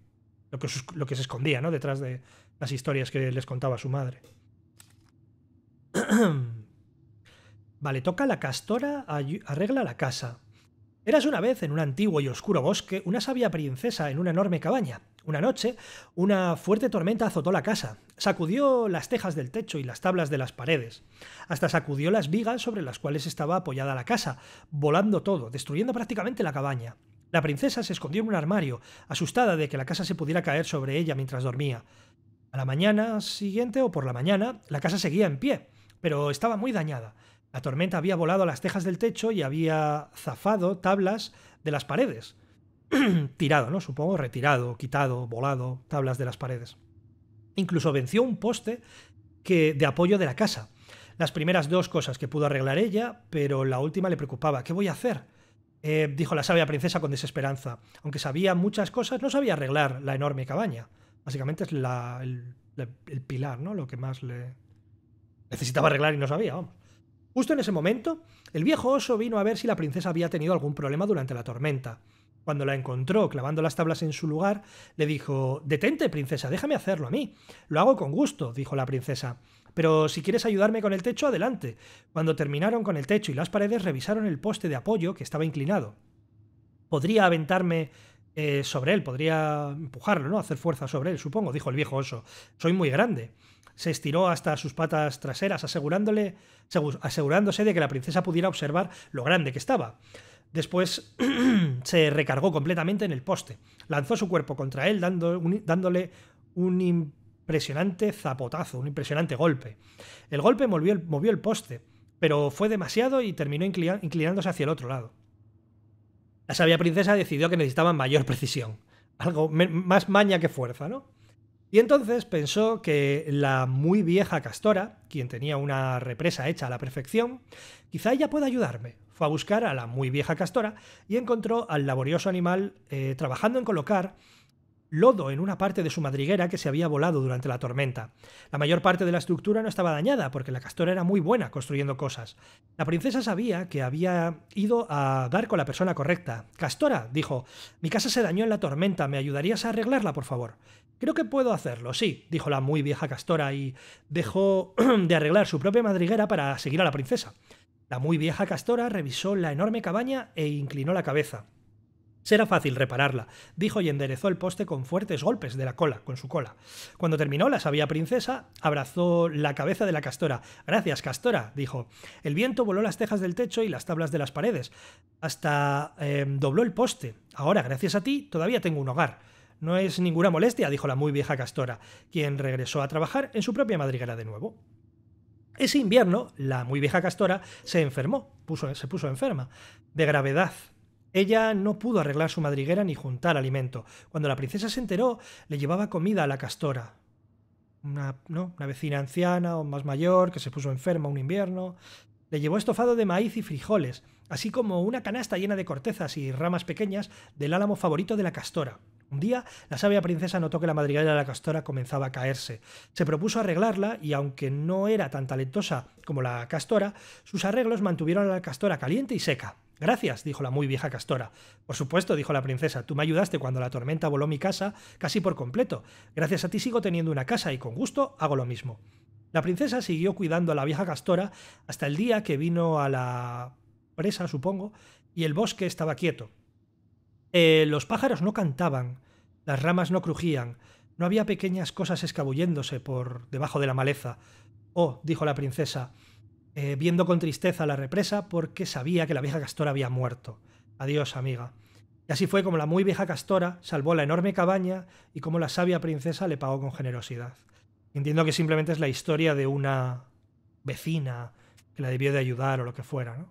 lo que, lo que se escondía, ¿no? Detrás de, las historias que les contaba su madre. *clears throat* vale, toca la castora, arregla la casa. Eras una vez en un antiguo y oscuro bosque una sabia princesa en una enorme cabaña. Una noche, una fuerte tormenta azotó la casa, sacudió las tejas del techo y las tablas de las paredes, hasta sacudió las vigas sobre las cuales estaba apoyada la casa, volando todo, destruyendo prácticamente la cabaña. La princesa se escondió en un armario, asustada de que la casa se pudiera caer sobre ella mientras dormía. A la mañana siguiente o por la mañana, la casa seguía en pie, pero estaba muy dañada. La tormenta había volado las tejas del techo y había zafado tablas de las paredes. *clears throat* Tirado, ¿no? Supongo, retirado, quitado, volado, tablas de las paredes. Incluso venció un poste que, de apoyo de la casa. Las primeras dos cosas que pudo arreglar ella, pero la última le preocupaba. ¿Qué voy a hacer? Eh, dijo la sabia princesa con desesperanza. Aunque sabía muchas cosas, no sabía arreglar la enorme cabaña. Básicamente es el, el, pilar, ¿no? Lo que más le necesitaba arreglar y no sabía, vamos. Justo en ese momento, el viejo oso vino a ver si la princesa había tenido algún problema durante la tormenta. Cuando la encontró clavando las tablas en su lugar, le dijo, Detente, princesa, déjame hacerlo a mí. Lo hago con gusto, dijo la princesa. Pero si quieres ayudarme con el techo, adelante. Cuando terminaron con el techo y las paredes, revisaron el poste de apoyo que estaba inclinado. ¿Podría aventarme eh, sobre él, podría empujarlo, ¿no? Hacer fuerza sobre él, supongo, dijo el viejo oso. Soy muy grande. Se estiró hasta sus patas traseras, asegurándole, asegurándose de que la princesa pudiera observar lo grande que estaba. Después *clears throat* se recargó completamente en el poste. Lanzó su cuerpo contra él, dándole un impresionante zapotazo, un impresionante golpe. El golpe movió el, poste, pero fue demasiado y terminó inclinándose hacia el otro lado la sabia princesa decidió que necesitaban mayor precisión, algo más maña que fuerza, ¿no? Y entonces pensó que la muy vieja castora, quien tenía una represa hecha a la perfección, quizá ella pueda ayudarme. Fue a buscar a la muy vieja castora y encontró al laborioso animal eh, trabajando en colocar lodo en una parte de su madriguera que se había volado durante la tormenta. La mayor parte de la estructura no estaba dañada, porque la castora era muy buena construyendo cosas. La princesa sabía que había ido a dar con la persona correcta. Castora, dijo, mi casa se dañó en la tormenta, ¿me ayudarías a arreglarla, por favor? Creo que puedo hacerlo, sí, dijo la muy vieja castora y dejó *clears throat* de arreglar su propia madriguera para seguir a la princesa. La muy vieja castora revisó la enorme cabaña e inclinó la cabeza. Será fácil repararla, dijo y enderezó el poste con fuertes golpes de la cola, con su cola. Cuando terminó, la sabia princesa abrazó la cabeza de la castora. Gracias, castora, dijo. El viento voló las tejas del techo y las tablas de las paredes. Hasta eh, dobló el poste. Ahora, gracias a ti, todavía tengo un hogar. No es ninguna molestia, dijo la muy vieja castora, quien regresó a trabajar en su propia madriguera de nuevo. Ese invierno, la muy vieja castora se enfermó, se puso enferma, de gravedad, ella no pudo arreglar su madriguera ni juntar alimento. Cuando la princesa se enteró, le llevaba comida a la castora. Una, ¿no? una vecina anciana o más mayor que se puso enferma un invierno. Le llevó estofado de maíz y frijoles, así como una canasta llena de cortezas y ramas pequeñas del álamo favorito de la castora. Un día, la sabia princesa notó que la madriguera de la castora comenzaba a caerse. Se propuso arreglarla y, aunque no era tan talentosa como la castora, sus arreglos mantuvieron a la castora caliente y seca. Gracias, dijo la muy vieja castora. Por supuesto, dijo la princesa, tú me ayudaste cuando la tormenta voló mi casa casi por completo. Gracias a ti sigo teniendo una casa y con gusto hago lo mismo. La princesa siguió cuidando a la vieja castora hasta el día que vino a la presa, supongo, y el bosque estaba quieto. Eh, los pájaros no cantaban, las ramas no crujían, no había pequeñas cosas escabulléndose por debajo de la maleza. Oh, dijo la princesa, eh, viendo con tristeza la represa porque sabía que la vieja castora había muerto. Adiós, amiga. Y así fue como la muy vieja castora salvó la enorme cabaña y como la sabia princesa le pagó con generosidad. Entiendo que simplemente es la historia de una vecina que la debió de ayudar o lo que fuera, ¿no?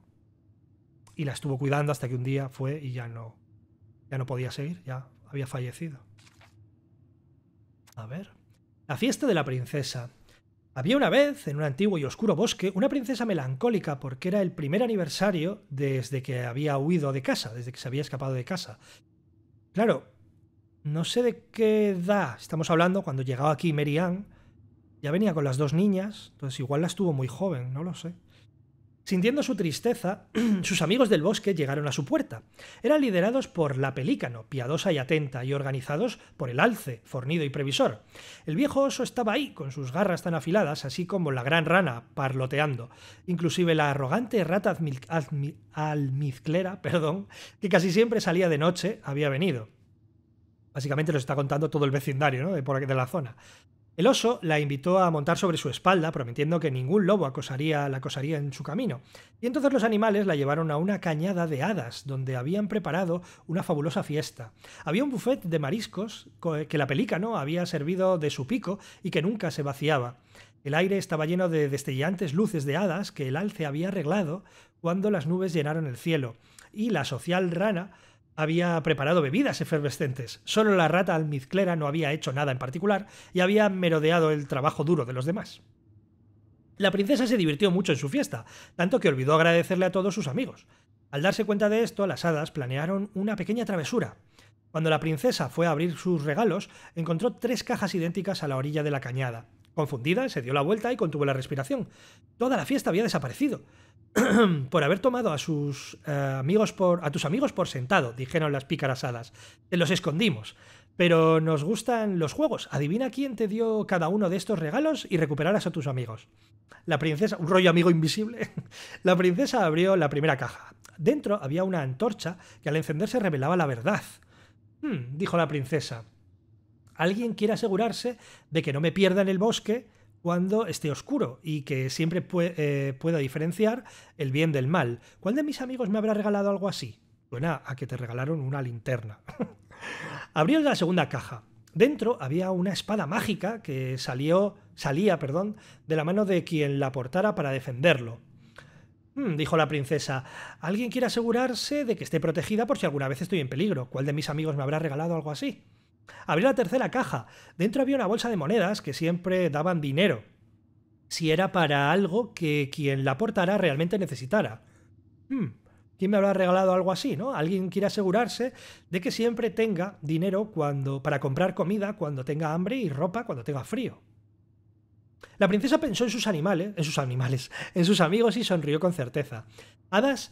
Y la estuvo cuidando hasta que un día fue y ya no ya no podía seguir, ya había fallecido. A ver. La fiesta de la princesa. Había una vez, en un antiguo y oscuro bosque, una princesa melancólica porque era el primer aniversario desde que había huido de casa, desde que se había escapado de casa. Claro, no sé de qué edad estamos hablando cuando llegaba aquí Mary Ya venía con las dos niñas, entonces igual la estuvo muy joven, no lo sé. Sintiendo su tristeza, *clears throat* sus amigos del bosque llegaron a su puerta. Eran liderados por la pelícano, piadosa y atenta, y organizados por el alce, fornido y previsor. El viejo oso estaba ahí, con sus garras tan afiladas, así como la gran rana, parloteando. Inclusive la arrogante rata almizclera, *laughs* perdón, que casi siempre salía de noche, había venido. Básicamente lo está contando todo el vecindario, ¿no? De, por, de la zona. El oso la invitó a montar sobre su espalda, prometiendo que ningún lobo acosaría, la acosaría en su camino. Y entonces los animales la llevaron a una cañada de hadas, donde habían preparado una fabulosa fiesta. Había un buffet de mariscos que la pelícano había servido de su pico y que nunca se vaciaba. El aire estaba lleno de destellantes luces de hadas que el alce había arreglado cuando las nubes llenaron el cielo, y la social rana había preparado bebidas efervescentes. Solo la rata almizclera no había hecho nada en particular y había merodeado el trabajo duro de los demás. La princesa se divirtió mucho en su fiesta, tanto que olvidó agradecerle a todos sus amigos. Al darse cuenta de esto, las hadas planearon una pequeña travesura. Cuando la princesa fue a abrir sus regalos, encontró tres cajas idénticas a la orilla de la cañada. Confundida, se dio la vuelta y contuvo la respiración. Toda la fiesta había desaparecido. *clears throat* por haber tomado a sus eh, amigos por a tus amigos por sentado, dijeron las pícaras hadas. Te los escondimos, pero nos gustan los juegos. Adivina quién te dio cada uno de estos regalos y recuperarás a tus amigos. La princesa, un rollo amigo invisible. *laughs* la princesa abrió la primera caja. Dentro había una antorcha que al encenderse revelaba la verdad. Hmm, dijo la princesa. Alguien quiere asegurarse de que no me pierda en el bosque cuando esté oscuro y que siempre eh, pueda diferenciar el bien del mal. ¿Cuál de mis amigos me habrá regalado algo así? Suena pues a que te regalaron una linterna. *laughs* Abrió la segunda caja. Dentro había una espada mágica que salió, salía perdón, de la mano de quien la portara para defenderlo. Hmm, dijo la princesa, alguien quiere asegurarse de que esté protegida por si alguna vez estoy en peligro. ¿Cuál de mis amigos me habrá regalado algo así? Abrió la tercera caja. Dentro había una bolsa de monedas que siempre daban dinero, si era para algo que quien la portara realmente necesitara. Hmm, ¿Quién me habrá regalado algo así, no? Alguien quiere asegurarse de que siempre tenga dinero cuando, para comprar comida cuando tenga hambre y ropa cuando tenga frío. La princesa pensó en sus animales, en sus animales, en sus amigos y sonrió con certeza. Hadas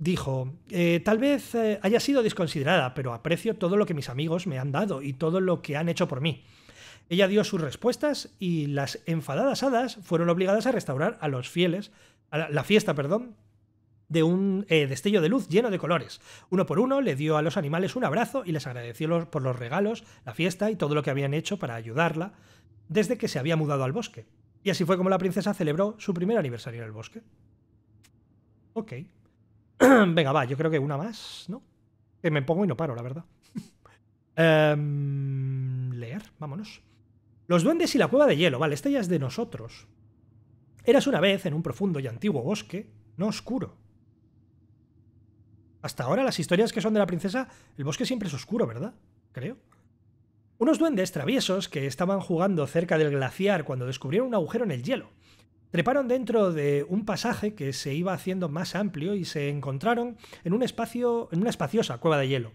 dijo, eh, tal vez eh, haya sido desconsiderada, pero aprecio todo lo que mis amigos me han dado y todo lo que han hecho por mí. Ella dio sus respuestas y las enfadadas hadas fueron obligadas a restaurar a los fieles, a la, fiesta, perdón, de un eh, destello de luz lleno de colores. Uno por uno le dio a los animales un abrazo y les agradeció por los regalos, la fiesta y todo lo que habían hecho para ayudarla desde que se había mudado al bosque. Y así fue como la princesa celebró su primer aniversario en el bosque. Ok. *clears throat* Venga, va, yo creo que una más, ¿no? Que me pongo y no paro, la verdad. *laughs* Em, leer, vámonos. Los duendes y la cueva de hielo, vale, esta ya es de nosotros. Eras una vez en un profundo y antiguo bosque, no oscuro. Hasta ahora las historias que son de la princesa, el bosque siempre es oscuro, ¿verdad? Creo. Unos duendes traviesos que estaban jugando cerca del glaciar cuando descubrieron un agujero en el hielo. Treparon dentro de un pasaje que se iba haciendo más amplio y se encontraron en un espacio, en una espaciosa cueva de hielo.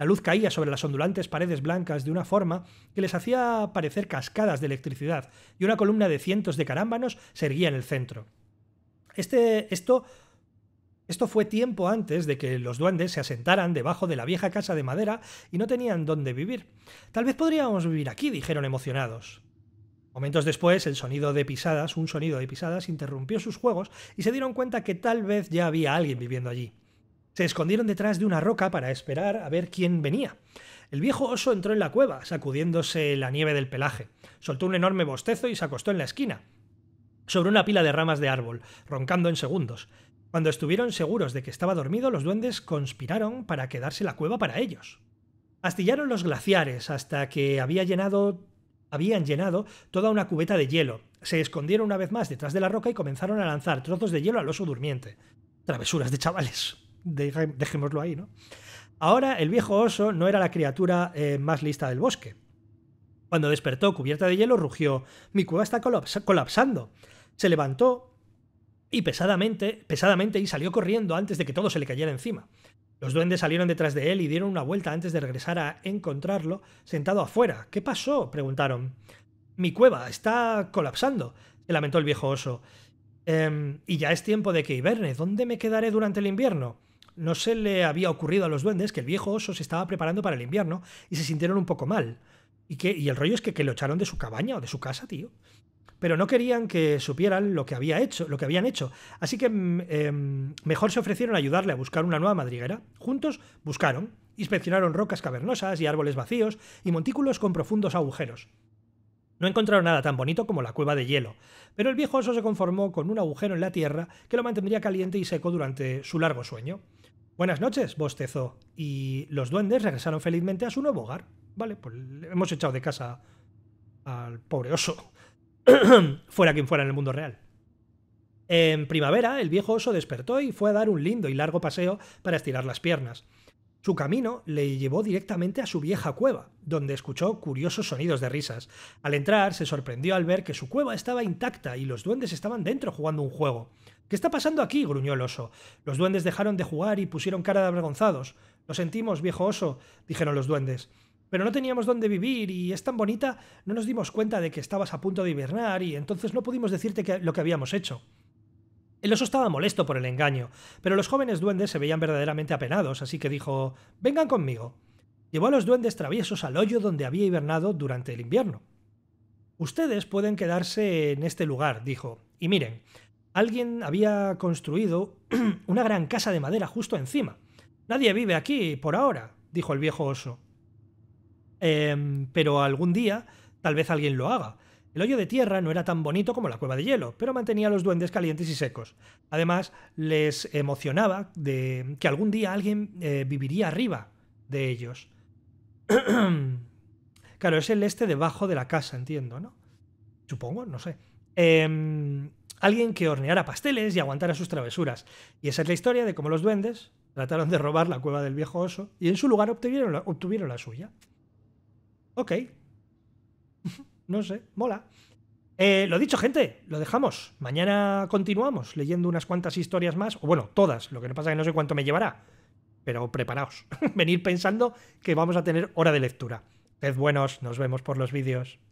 La luz caía sobre las ondulantes paredes blancas de una forma que les hacía parecer cascadas de electricidad, y una columna de cientos de carámbanos se erguía en el centro. Este, esto, esto fue tiempo antes de que los duendes se asentaran debajo de la vieja casa de madera y no tenían dónde vivir. Tal vez podríamos vivir aquí, dijeron emocionados. Momentos después, el sonido de pisadas, un sonido de pisadas, interrumpió sus juegos y se dieron cuenta que tal vez ya había alguien viviendo allí. Se escondieron detrás de una roca para esperar a ver quién venía. El viejo oso entró en la cueva, sacudiéndose la nieve del pelaje. Soltó un enorme bostezo y se acostó en la esquina, sobre una pila de ramas de árbol, roncando en segundos. Cuando estuvieron seguros de que estaba dormido, los duendes conspiraron para quedarse la cueva para ellos. Astillaron los glaciares hasta que había llenado habían llenado toda una cubeta de hielo. Se escondieron una vez más detrás de la roca y comenzaron a lanzar trozos de hielo al oso durmiente. Travesuras de chavales. dejémoslo ahí, ¿no? Ahora el viejo oso no era la criatura eh, más lista del bosque. Cuando despertó cubierta de hielo, rugió, mi cueva está colapsando. Se levantó y pesadamente, pesadamente y salió corriendo antes de que todo se le cayera encima. Los duendes salieron detrás de él y dieron una vuelta antes de regresar a encontrarlo sentado afuera. ¿Qué pasó? preguntaron. Mi cueva está colapsando, lamentó el viejo oso. Em, y ya es tiempo de que hiberne. ¿Dónde me quedaré durante el invierno? No se le había ocurrido a los duendes que el viejo oso se estaba preparando para el invierno y se sintieron un poco mal. Y, que, y el rollo es que, que lo echaron de su cabaña o de su casa, tío pero no querían que supieran lo que, había hecho, lo que habían hecho. Así que mm, em, mejor se ofrecieron a ayudarle a buscar una nueva madriguera. Juntos buscaron, inspeccionaron rocas cavernosas y árboles vacíos y montículos con profundos agujeros. No encontraron nada tan bonito como la cueva de hielo, pero el viejo oso se conformó con un agujero en la tierra que lo mantendría caliente y seco durante su largo sueño. Buenas noches, bostezó, y los duendes regresaron felizmente a su nuevo hogar. Vale, pues hemos echado de casa al pobre oso. *clears throat* fuera quien fuera en el mundo real. En primavera, el viejo oso despertó y fue a dar un lindo y largo paseo para estirar las piernas. Su camino le llevó directamente a su vieja cueva, donde escuchó curiosos sonidos de risas. Al entrar, se sorprendió al ver que su cueva estaba intacta y los duendes estaban dentro jugando un juego. ¿Qué está pasando aquí? gruñó el oso. Los duendes dejaron de jugar y pusieron cara de avergonzados. Lo sentimos, viejo oso, dijeron los duendes pero no teníamos dónde vivir y es tan bonita, no nos dimos cuenta de que estabas a punto de hibernar y entonces no pudimos decirte lo que habíamos hecho. El oso estaba molesto por el engaño, pero los jóvenes duendes se veían verdaderamente apenados, así que dijo, vengan conmigo. Llevó a los duendes traviesos al hoyo donde había hibernado durante el invierno. Ustedes pueden quedarse en este lugar, dijo, y miren, alguien había construido *clears throat* una gran casa de madera justo encima. Nadie vive aquí, por ahora, dijo el viejo oso. Em, pero algún día, tal vez alguien lo haga. El hoyo de tierra no era tan bonito como la cueva de hielo, pero mantenía a los duendes calientes y secos. Además, les emocionaba de que algún día alguien eh, viviría arriba de ellos. *clears throat* claro, es el este debajo de la casa, entiendo, ¿no? Supongo, no sé. Em, alguien que horneara pasteles y aguantara sus travesuras. Y esa es la historia de cómo los duendes trataron de robar la cueva del viejo oso y en su lugar obtuvieron la suya. Ok. no sé, mola. Eh, lo dicho, gente, lo dejamos. Mañana continuamos leyendo unas cuantas historias más, o bueno, todas, lo que no pasa es que no sé cuánto me llevará. Pero preparaos, *laughs* venir pensando que vamos a tener hora de lectura. Sed buenos, nos vemos por los vídeos.